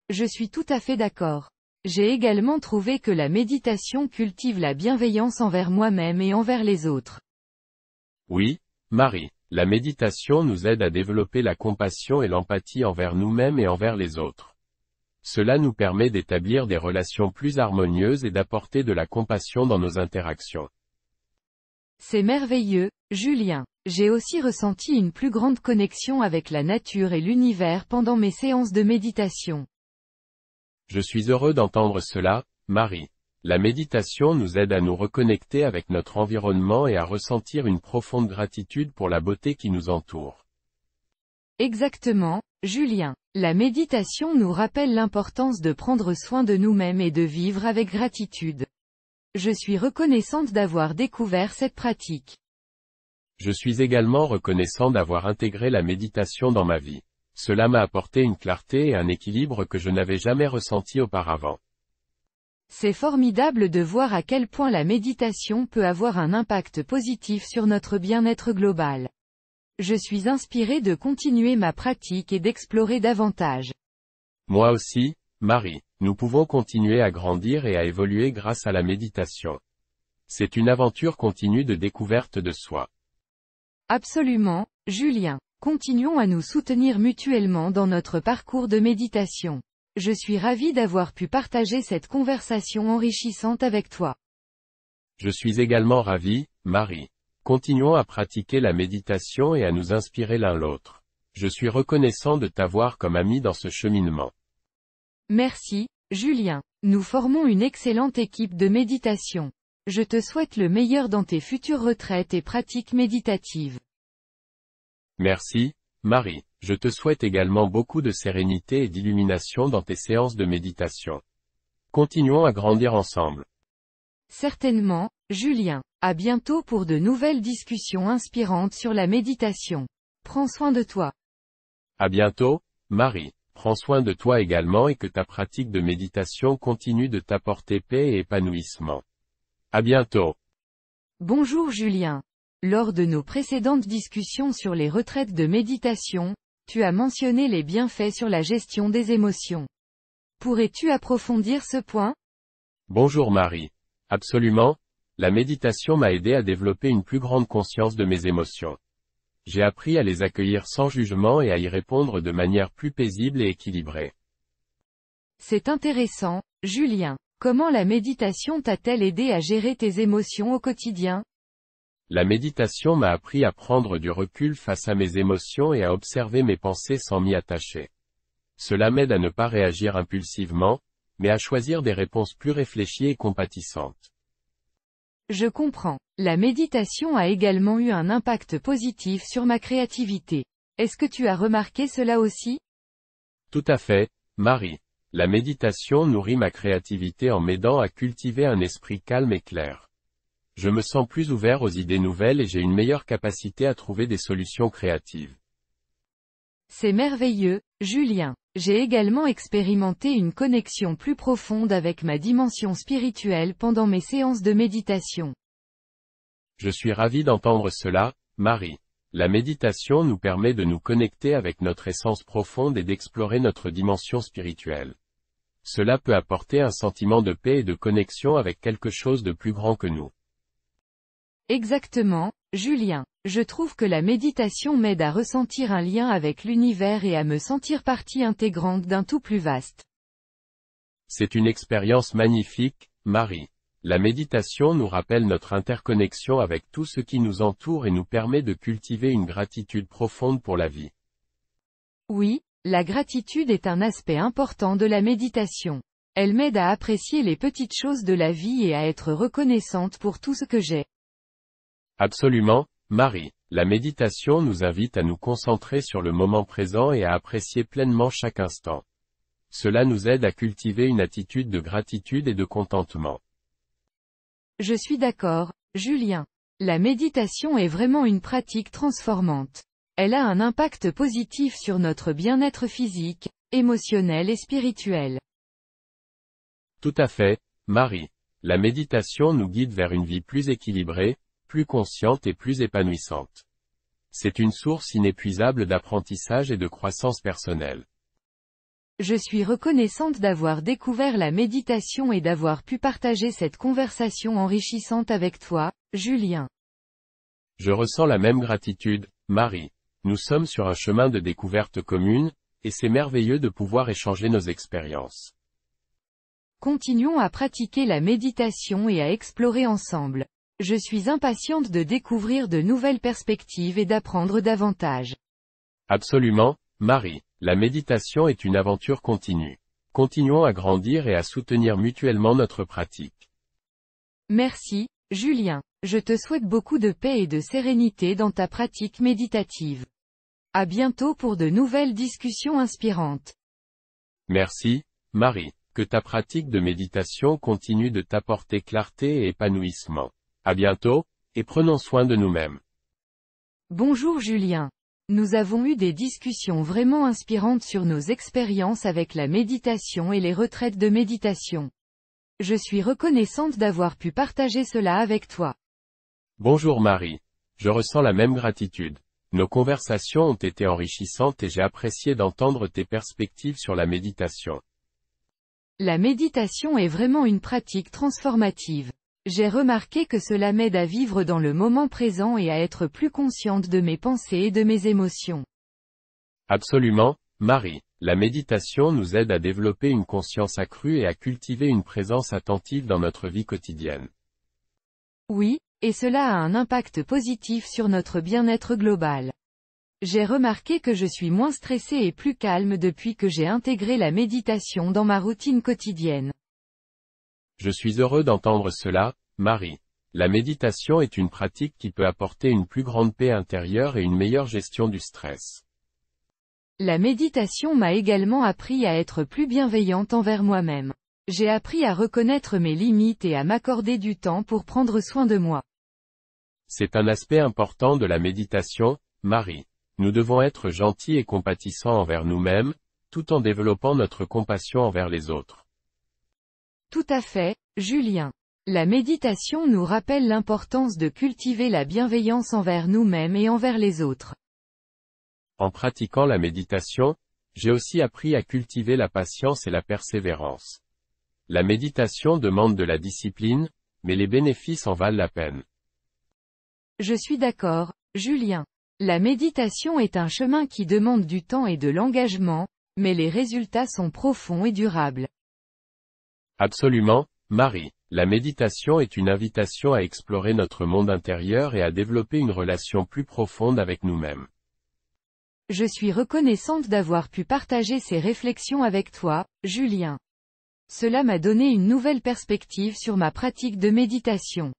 B: Je suis tout à fait d'accord. J'ai également trouvé que la méditation cultive la bienveillance envers moi-même et envers les autres.
A: Oui, Marie, la méditation nous aide à développer la compassion et l'empathie envers nous-mêmes et envers les autres. Cela nous permet d'établir des relations plus harmonieuses et d'apporter de la compassion dans nos interactions.
B: C'est merveilleux, Julien. J'ai aussi ressenti une plus grande connexion avec la nature et l'univers pendant mes séances de méditation.
A: Je suis heureux d'entendre cela, Marie. La méditation nous aide à nous reconnecter avec notre environnement et à ressentir une profonde gratitude pour la beauté qui nous entoure.
B: Exactement, Julien. La méditation nous rappelle l'importance de prendre soin de nous-mêmes et de vivre avec gratitude. Je suis reconnaissante d'avoir découvert cette pratique.
A: Je suis également reconnaissant d'avoir intégré la méditation dans ma vie. Cela m'a apporté une clarté et un équilibre que je n'avais jamais ressenti auparavant.
B: C'est formidable de voir à quel point la méditation peut avoir un impact positif sur notre bien-être global. Je suis inspiré de continuer ma pratique et d'explorer davantage.
A: Moi aussi, Marie, nous pouvons continuer à grandir et à évoluer grâce à la méditation. C'est une aventure continue de découverte de soi.
B: Absolument, Julien. Continuons à nous soutenir mutuellement dans notre parcours de méditation. Je suis ravi d'avoir pu partager cette conversation enrichissante avec toi.
A: Je suis également ravi, Marie. Continuons à pratiquer la méditation et à nous inspirer l'un l'autre. Je suis reconnaissant de t'avoir comme ami dans ce cheminement.
B: Merci, Julien. Nous formons une excellente équipe de méditation. Je te souhaite le meilleur dans tes futures retraites et pratiques méditatives.
A: Merci, Marie, je te souhaite également beaucoup de sérénité et d'illumination dans tes séances de méditation. Continuons à grandir ensemble.
B: Certainement, Julien. À bientôt pour de nouvelles discussions inspirantes sur la méditation. Prends soin de
A: toi. À bientôt, Marie. Prends soin de toi également et que ta pratique de méditation continue de t'apporter paix et épanouissement. À bientôt.
B: Bonjour Julien. Lors de nos précédentes discussions sur les retraites de méditation, tu as mentionné les bienfaits sur la gestion des émotions. Pourrais-tu approfondir ce point
A: Bonjour Marie. Absolument, la méditation m'a aidé à développer une plus grande conscience de mes émotions. J'ai appris à les accueillir sans jugement et à y répondre de manière plus paisible et équilibrée.
B: C'est intéressant, Julien. Comment la méditation t'a-t-elle aidé à gérer tes émotions au quotidien
A: la méditation m'a appris à prendre du recul face à mes émotions et à observer mes pensées sans m'y attacher. Cela m'aide à ne pas réagir impulsivement, mais à choisir des réponses plus réfléchies et compatissantes.
B: Je comprends. La méditation a également eu un impact positif sur ma créativité. Est-ce que tu as remarqué cela aussi
A: Tout à fait, Marie. La méditation nourrit ma créativité en m'aidant à cultiver un esprit calme et clair. Je me sens plus ouvert aux idées nouvelles et j'ai une meilleure capacité à trouver des solutions créatives.
B: C'est merveilleux, Julien. J'ai également expérimenté une connexion plus profonde avec ma dimension spirituelle pendant mes séances de méditation.
A: Je suis ravi d'entendre cela, Marie. La méditation nous permet de nous connecter avec notre essence profonde et d'explorer notre dimension spirituelle. Cela peut apporter un sentiment de paix et de connexion avec quelque chose de plus grand que nous.
B: Exactement, Julien. Je trouve que la méditation m'aide à ressentir un lien avec l'univers et à me sentir partie intégrante d'un tout plus vaste.
A: C'est une expérience magnifique, Marie. La méditation nous rappelle notre interconnexion avec tout ce qui nous entoure et nous permet de cultiver une gratitude profonde pour la vie.
B: Oui, la gratitude est un aspect important de la méditation. Elle m'aide à apprécier les petites choses de la vie et à être reconnaissante pour tout ce que j'ai.
A: Absolument, Marie. La méditation nous invite à nous concentrer sur le moment présent et à apprécier pleinement chaque instant. Cela nous aide à cultiver une attitude de gratitude et de contentement.
B: Je suis d'accord, Julien. La méditation est vraiment une pratique transformante. Elle a un impact positif sur notre bien-être physique, émotionnel et spirituel.
A: Tout à fait, Marie. La méditation nous guide vers une vie plus équilibrée, consciente et plus épanouissante. C'est une source inépuisable d'apprentissage et de croissance personnelle.
B: Je suis reconnaissante d'avoir découvert la méditation et d'avoir pu partager cette conversation enrichissante avec toi, Julien.
A: Je ressens la même gratitude, Marie. Nous sommes sur un chemin de découverte commune, et c'est merveilleux de pouvoir échanger nos expériences.
B: Continuons à pratiquer la méditation et à explorer ensemble. Je suis impatiente de découvrir de nouvelles perspectives et d'apprendre davantage.
A: Absolument, Marie. La méditation est une aventure continue. Continuons à grandir et à soutenir mutuellement notre pratique.
B: Merci, Julien. Je te souhaite beaucoup de paix et de sérénité dans ta pratique méditative. À bientôt pour de nouvelles discussions inspirantes.
A: Merci, Marie. Que ta pratique de méditation continue de t'apporter clarté et épanouissement. À bientôt, et prenons soin de nous-mêmes.
B: Bonjour Julien. Nous avons eu des discussions vraiment inspirantes sur nos expériences avec la méditation et les retraites de méditation. Je suis reconnaissante d'avoir pu partager cela avec toi.
A: Bonjour Marie. Je ressens la même gratitude. Nos conversations ont été enrichissantes et j'ai apprécié d'entendre tes perspectives sur la méditation.
B: La méditation est vraiment une pratique transformative. J'ai remarqué que cela m'aide à vivre dans le moment présent et à être plus consciente de mes pensées et de mes émotions.
A: Absolument, Marie. La méditation nous aide à développer une conscience accrue et à cultiver une présence attentive dans notre vie quotidienne.
B: Oui, et cela a un impact positif sur notre bien-être global. J'ai remarqué que je suis moins stressée et plus calme depuis que j'ai intégré la méditation dans ma routine quotidienne.
A: Je suis heureux d'entendre cela, Marie. La méditation est une pratique qui peut apporter une plus grande paix intérieure et une meilleure gestion du stress.
B: La méditation m'a également appris à être plus bienveillante envers moi-même. J'ai appris à reconnaître mes limites et à m'accorder du temps pour prendre soin de moi.
A: C'est un aspect important de la méditation, Marie. Nous devons être gentils et compatissants envers nous-mêmes, tout en développant notre compassion envers les autres.
B: Tout à fait, Julien. La méditation nous rappelle l'importance de cultiver la bienveillance envers nous-mêmes et envers les autres.
C: En
A: pratiquant la méditation, j'ai aussi appris à cultiver la patience et la persévérance. La méditation demande de la discipline, mais les bénéfices en valent la peine.
B: Je suis d'accord, Julien. La méditation est un chemin qui demande du temps et de l'engagement, mais les résultats sont profonds et durables.
A: Absolument, Marie. La méditation est une invitation à explorer notre monde intérieur et à développer une relation plus profonde avec nous-mêmes. Je
B: suis reconnaissante d'avoir pu partager ces réflexions avec toi, Julien. Cela m'a donné une nouvelle perspective sur ma pratique de méditation.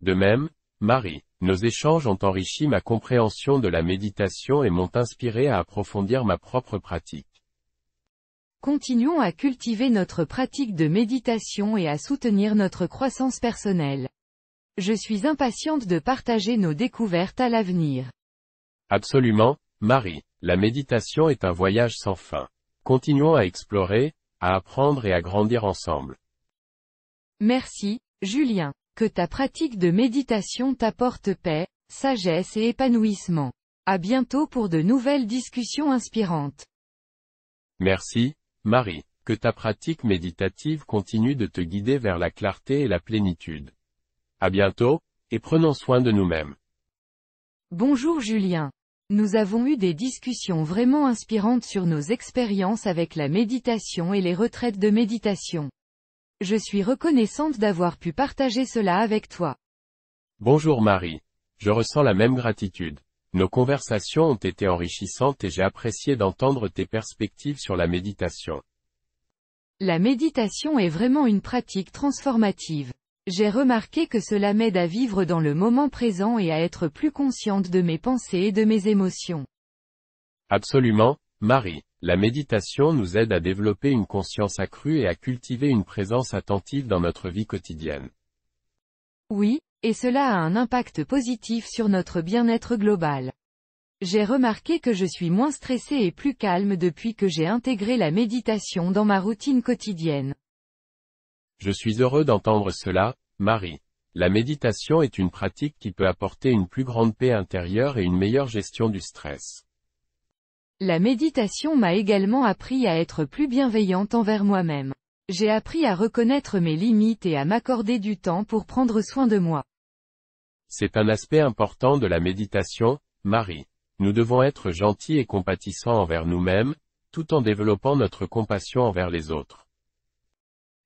A: De même, Marie, nos échanges ont enrichi ma compréhension de la méditation et m'ont inspiré à approfondir ma propre pratique.
B: Continuons à cultiver notre pratique de méditation et à soutenir notre croissance personnelle. Je suis impatiente de partager nos découvertes à l'avenir.
A: Absolument, Marie. La méditation est un voyage sans fin. Continuons à explorer, à apprendre et à grandir ensemble.
B: Merci, Julien. Que ta pratique de méditation t'apporte paix, sagesse et épanouissement. À bientôt pour de nouvelles discussions inspirantes.
A: Merci, Marie, que ta pratique méditative continue de te guider vers la clarté et la plénitude. À bientôt, et prenons soin de nous-mêmes.
B: Bonjour Julien. Nous avons eu des discussions vraiment inspirantes sur nos expériences avec la méditation et les retraites de méditation. Je suis reconnaissante d'avoir pu partager cela avec toi.
A: Bonjour Marie. Je ressens la même gratitude. Nos conversations ont été enrichissantes et j'ai apprécié d'entendre tes perspectives sur la méditation.
B: La méditation est vraiment une pratique transformative. J'ai remarqué que cela m'aide à vivre dans le moment présent et à être plus consciente de mes pensées et de mes émotions.
A: Absolument, Marie. La méditation nous aide à développer une conscience accrue et à cultiver une présence attentive dans notre vie quotidienne.
B: Oui, et cela a un impact positif sur notre bien-être global. J'ai remarqué que je suis moins stressée et plus calme depuis que j'ai intégré la méditation dans ma routine quotidienne.
A: Je suis heureux d'entendre cela, Marie. La méditation est une pratique qui peut apporter une plus grande paix intérieure et une meilleure gestion du stress.
B: La méditation m'a également appris à être plus bienveillante envers moi-même. J'ai appris à reconnaître mes limites et à m'accorder du temps pour prendre soin de moi.
A: C'est un aspect important de la méditation, Marie. Nous devons être gentils et compatissants envers nous-mêmes, tout en développant notre compassion envers les autres.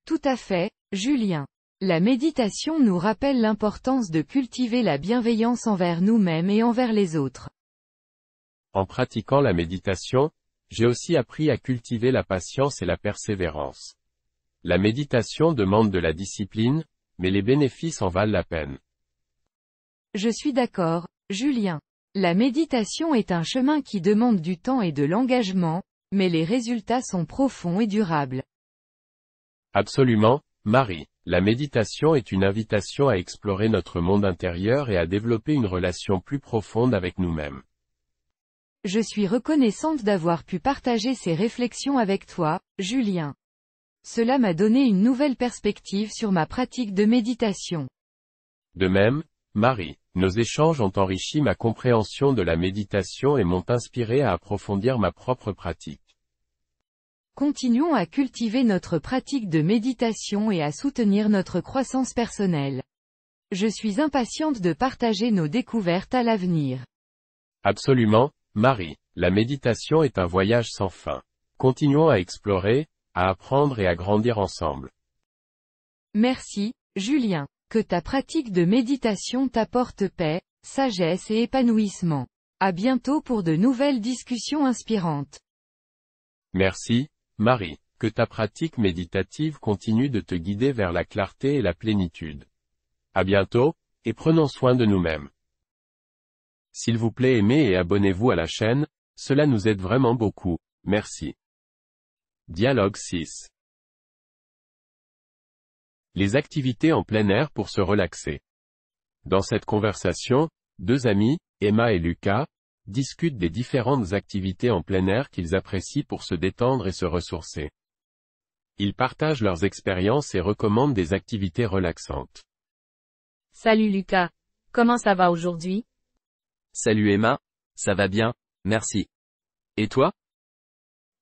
B: Tout à fait, Julien. La méditation nous rappelle l'importance de cultiver la bienveillance envers nous-mêmes et envers les autres.
A: En pratiquant la méditation, j'ai aussi appris à cultiver la patience et la persévérance. La méditation demande de la discipline, mais les bénéfices en valent la peine.
B: Je suis d'accord, Julien. La méditation est un chemin qui demande du temps et de l'engagement, mais les résultats sont profonds et durables.
A: Absolument, Marie. La méditation est une invitation à explorer notre monde intérieur et à développer une relation plus profonde avec nous-mêmes.
B: Je suis reconnaissante d'avoir pu partager ces réflexions avec toi, Julien. Cela m'a donné une nouvelle perspective sur ma pratique de méditation.
A: De même, Marie, nos échanges ont enrichi ma compréhension de la méditation et m'ont inspiré à approfondir ma propre pratique.
B: Continuons à cultiver notre pratique de méditation et à soutenir notre croissance personnelle. Je suis impatiente de partager nos découvertes à l'avenir.
A: Absolument, Marie, la méditation est un voyage sans fin. Continuons à explorer, à apprendre et à grandir ensemble.
B: Merci, Julien. Que ta pratique de méditation t'apporte paix, sagesse et épanouissement. À bientôt pour de nouvelles discussions inspirantes.
A: Merci, Marie. Que ta pratique méditative continue de te guider vers la clarté et la plénitude. À bientôt, et prenons soin de nous-mêmes. S'il vous plaît aimez et abonnez-vous à la chaîne, cela nous aide vraiment beaucoup, merci. Dialogue 6 les activités en plein air pour se relaxer. Dans cette conversation, deux amis, Emma et Lucas, discutent des différentes activités en plein air qu'ils apprécient pour se détendre et se ressourcer. Ils partagent leurs expériences et recommandent des activités relaxantes.
F: Salut Lucas, comment ça va aujourd'hui
G: Salut Emma, ça va bien, merci. Et toi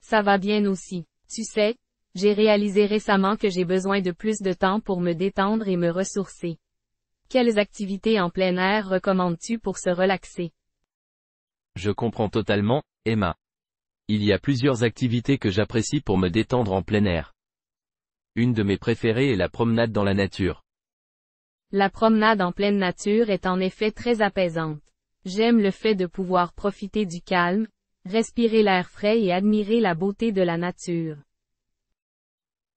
F: Ça va bien aussi. Tu sais, j'ai réalisé récemment que j'ai besoin de plus de temps pour me détendre et me ressourcer. Quelles activités en plein air recommandes-tu pour se relaxer
G: Je comprends totalement, Emma. Il y a plusieurs activités que j'apprécie pour me détendre en plein air. Une de mes préférées est la promenade dans la nature.
F: La promenade en pleine nature est en effet très apaisante. J'aime le fait de pouvoir profiter du calme, respirer l'air frais et admirer la beauté de la nature.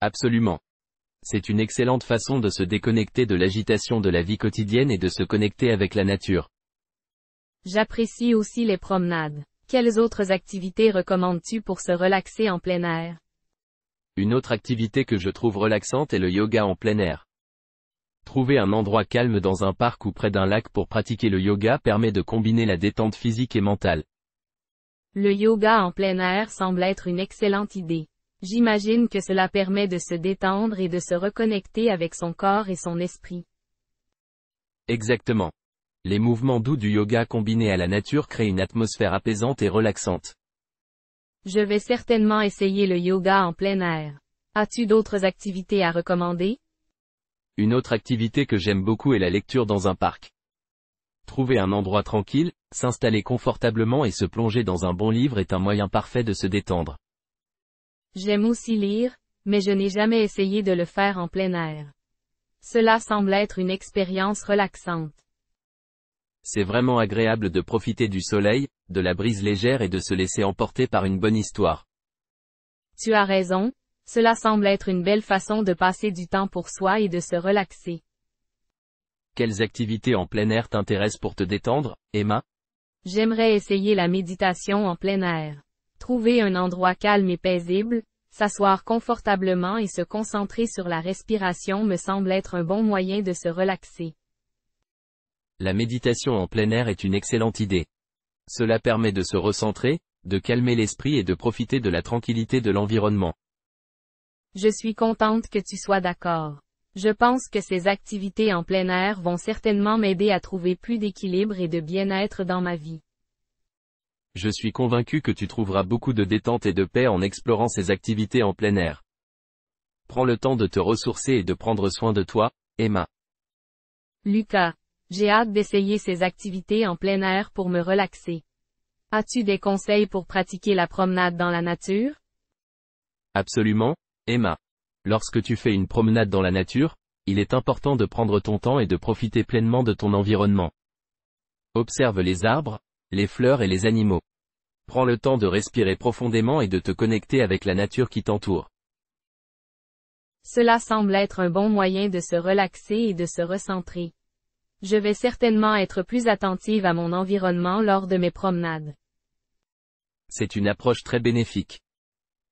G: Absolument. C'est une excellente façon de se déconnecter de l'agitation de la vie quotidienne et de se connecter avec la nature.
F: J'apprécie aussi les promenades. Quelles autres activités recommandes-tu pour se relaxer en plein air
G: Une autre activité que je trouve relaxante est le yoga en plein air. Trouver un endroit calme dans un parc ou près d'un lac pour pratiquer le yoga permet de combiner la détente physique et mentale.
F: Le yoga en plein air semble être une excellente idée. J'imagine que cela permet de se détendre et de se reconnecter avec son corps et son esprit.
G: Exactement. Les mouvements doux du yoga combinés à la nature créent une atmosphère apaisante et relaxante.
F: Je vais certainement essayer le yoga en plein air. As-tu d'autres activités à recommander
G: Une autre activité que j'aime beaucoup est la lecture dans un parc. Trouver un endroit tranquille, s'installer confortablement et se plonger dans un bon livre est un moyen parfait de se détendre.
F: J'aime aussi lire, mais je n'ai jamais essayé de le faire en plein air. Cela semble être une expérience relaxante.
G: C'est vraiment agréable de profiter du soleil, de la brise légère et de se laisser emporter par une bonne histoire.
F: Tu as raison, cela semble être une belle façon de passer du temps pour soi et de se relaxer.
G: Quelles activités en plein air t'intéressent pour te détendre, Emma
F: J'aimerais essayer la méditation en plein air. Trouver un endroit calme et paisible, s'asseoir confortablement et se concentrer sur la respiration me semble être un bon moyen de se relaxer.
G: La méditation en plein air est une excellente idée. Cela permet de se recentrer, de calmer l'esprit et de profiter de la tranquillité de l'environnement.
F: Je suis contente que tu sois d'accord. Je pense que ces activités en plein air vont certainement m'aider à trouver plus d'équilibre et de bien-être dans ma vie.
G: Je suis convaincu que tu trouveras beaucoup de détente et de paix en explorant ces activités en plein air. Prends le temps de te ressourcer et de prendre soin de toi, Emma.
F: Lucas, j'ai hâte d'essayer ces activités en plein air pour me relaxer. As-tu des conseils pour pratiquer la promenade dans la nature
G: Absolument, Emma. Lorsque tu fais une promenade dans la nature, il est important de prendre ton temps et de profiter pleinement de ton environnement. Observe les arbres, les fleurs et les animaux. Prends le temps de respirer profondément et de te connecter avec la nature qui t'entoure.
F: Cela semble être un bon moyen de se relaxer et de se recentrer. Je vais certainement être plus attentive à mon environnement lors de mes promenades.
G: C'est une approche très bénéfique.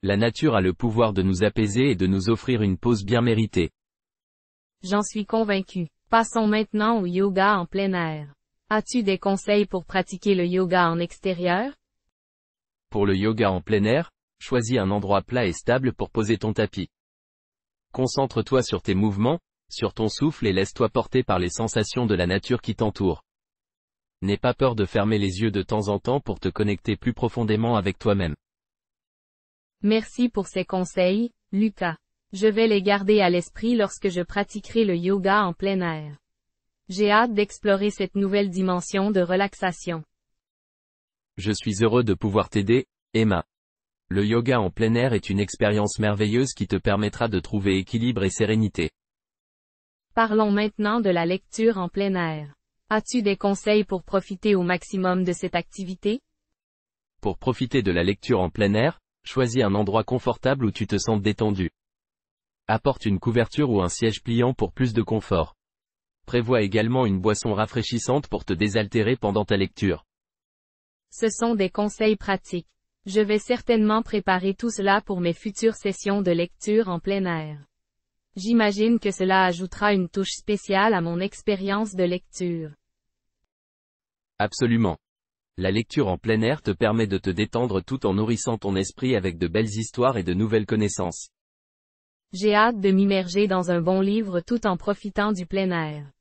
G: La nature a le pouvoir de nous apaiser et de nous offrir une pause bien méritée.
F: J'en suis convaincu. Passons maintenant au yoga en plein air. As-tu des conseils pour pratiquer le yoga en extérieur
G: Pour le yoga en plein air, choisis un endroit plat et stable pour poser ton tapis. Concentre-toi sur tes mouvements, sur ton souffle et laisse-toi porter par les sensations de la nature qui t'entoure. N'aie pas peur de fermer les yeux de temps en temps pour te connecter plus profondément avec toi-même.
F: Merci pour ces conseils, Lucas. Je vais les garder à l'esprit lorsque je pratiquerai le yoga en plein air. J'ai hâte d'explorer cette nouvelle dimension de relaxation.
G: Je suis heureux de pouvoir t'aider, Emma. Le yoga en plein air est une expérience merveilleuse qui te permettra de trouver équilibre et sérénité.
F: Parlons maintenant de la lecture en plein air. As-tu des conseils pour profiter au maximum de cette activité
G: Pour profiter de la lecture en plein air, choisis un endroit confortable où tu te sens détendu. Apporte une couverture ou un siège pliant pour plus de confort prévois également une boisson rafraîchissante pour te désaltérer pendant ta lecture.
F: Ce sont des conseils pratiques. Je vais certainement préparer tout cela pour mes futures sessions de lecture en plein air. J'imagine que cela ajoutera une touche spéciale à mon expérience de lecture.
G: Absolument. La lecture en plein air te permet de te détendre tout en nourrissant ton esprit avec de belles histoires et de nouvelles connaissances.
F: J'ai hâte de m'immerger dans un bon livre tout en profitant du plein air.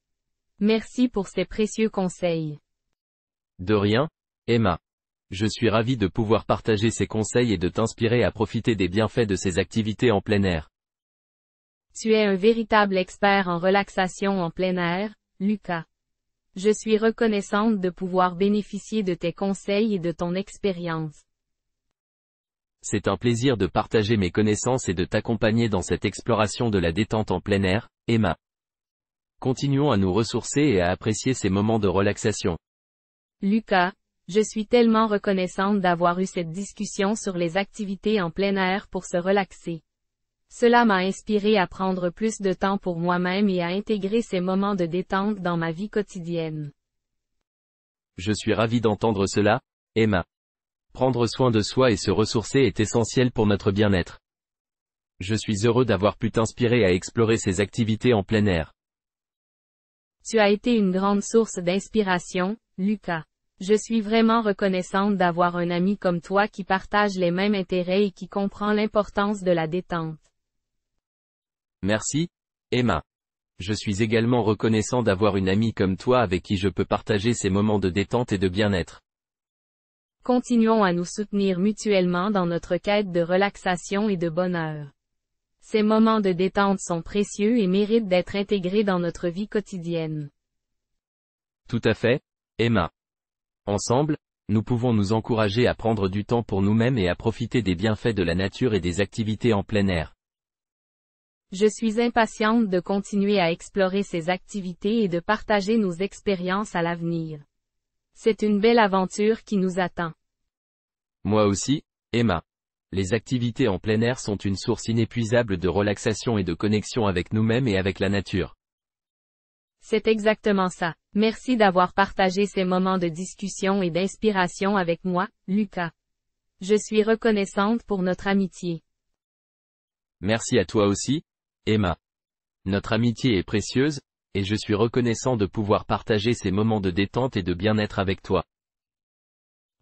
F: Merci pour ces précieux conseils.
G: De rien, Emma. Je suis ravi de pouvoir partager ces conseils et de t'inspirer à profiter des bienfaits de ces activités en plein air.
F: Tu es un véritable expert en relaxation en plein air, Lucas. Je suis reconnaissante de pouvoir bénéficier de tes conseils et de ton expérience.
G: C'est un plaisir de partager mes connaissances et de t'accompagner dans cette exploration de la détente en plein air, Emma. Continuons à nous ressourcer et à apprécier ces moments de relaxation.
F: Lucas, je suis tellement reconnaissante d'avoir eu cette discussion sur les activités en plein air pour se relaxer. Cela m'a inspiré à prendre plus de temps pour moi-même et à intégrer ces moments de détente dans ma vie quotidienne.
G: Je suis ravi d'entendre cela, Emma. Prendre soin de soi et se ressourcer est essentiel pour notre bien-être. Je suis heureux d'avoir pu t'inspirer à explorer ces activités en plein air.
F: Tu as été une grande source d'inspiration, Lucas. Je suis vraiment reconnaissante d'avoir un ami comme toi qui partage les mêmes intérêts et qui comprend l'importance de la détente.
G: Merci, Emma. Je suis également reconnaissant d'avoir une amie comme toi avec qui je peux partager ces moments de détente et de bien-être.
F: Continuons à nous soutenir mutuellement dans notre quête de relaxation et de bonheur. Ces moments de détente sont précieux et méritent d'être intégrés dans notre vie quotidienne.
G: Tout à fait, Emma. Ensemble, nous pouvons nous encourager à prendre du temps pour nous-mêmes et à profiter des bienfaits de la nature et des activités en plein air.
F: Je suis impatiente de continuer à explorer ces activités et de partager nos expériences à l'avenir. C'est une belle aventure qui nous attend.
G: Moi aussi, Emma. Les activités en plein air sont une source inépuisable de relaxation et de connexion avec nous-mêmes et avec la nature.
F: C'est exactement ça. Merci d'avoir partagé ces moments de discussion et d'inspiration avec moi, Lucas. Je suis reconnaissante pour notre amitié.
G: Merci à toi aussi, Emma. Notre amitié est précieuse, et je suis reconnaissant de pouvoir partager ces moments de détente et de bien-être avec toi.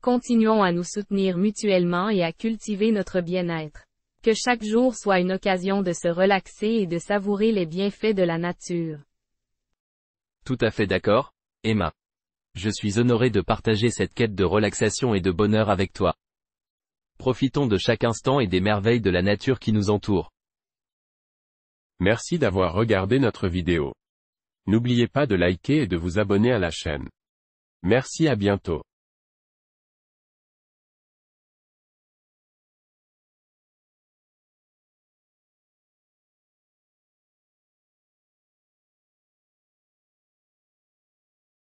F: Continuons à nous soutenir mutuellement et à cultiver notre bien-être. Que chaque jour soit une occasion de se relaxer et de savourer les bienfaits de la nature.
G: Tout à fait d'accord, Emma. Je suis honoré de partager cette quête de relaxation et de bonheur avec toi. Profitons de chaque instant et des merveilles de la nature qui nous entoure.
A: Merci d'avoir regardé notre vidéo. N'oubliez pas de liker et de vous abonner à la chaîne. Merci à bientôt.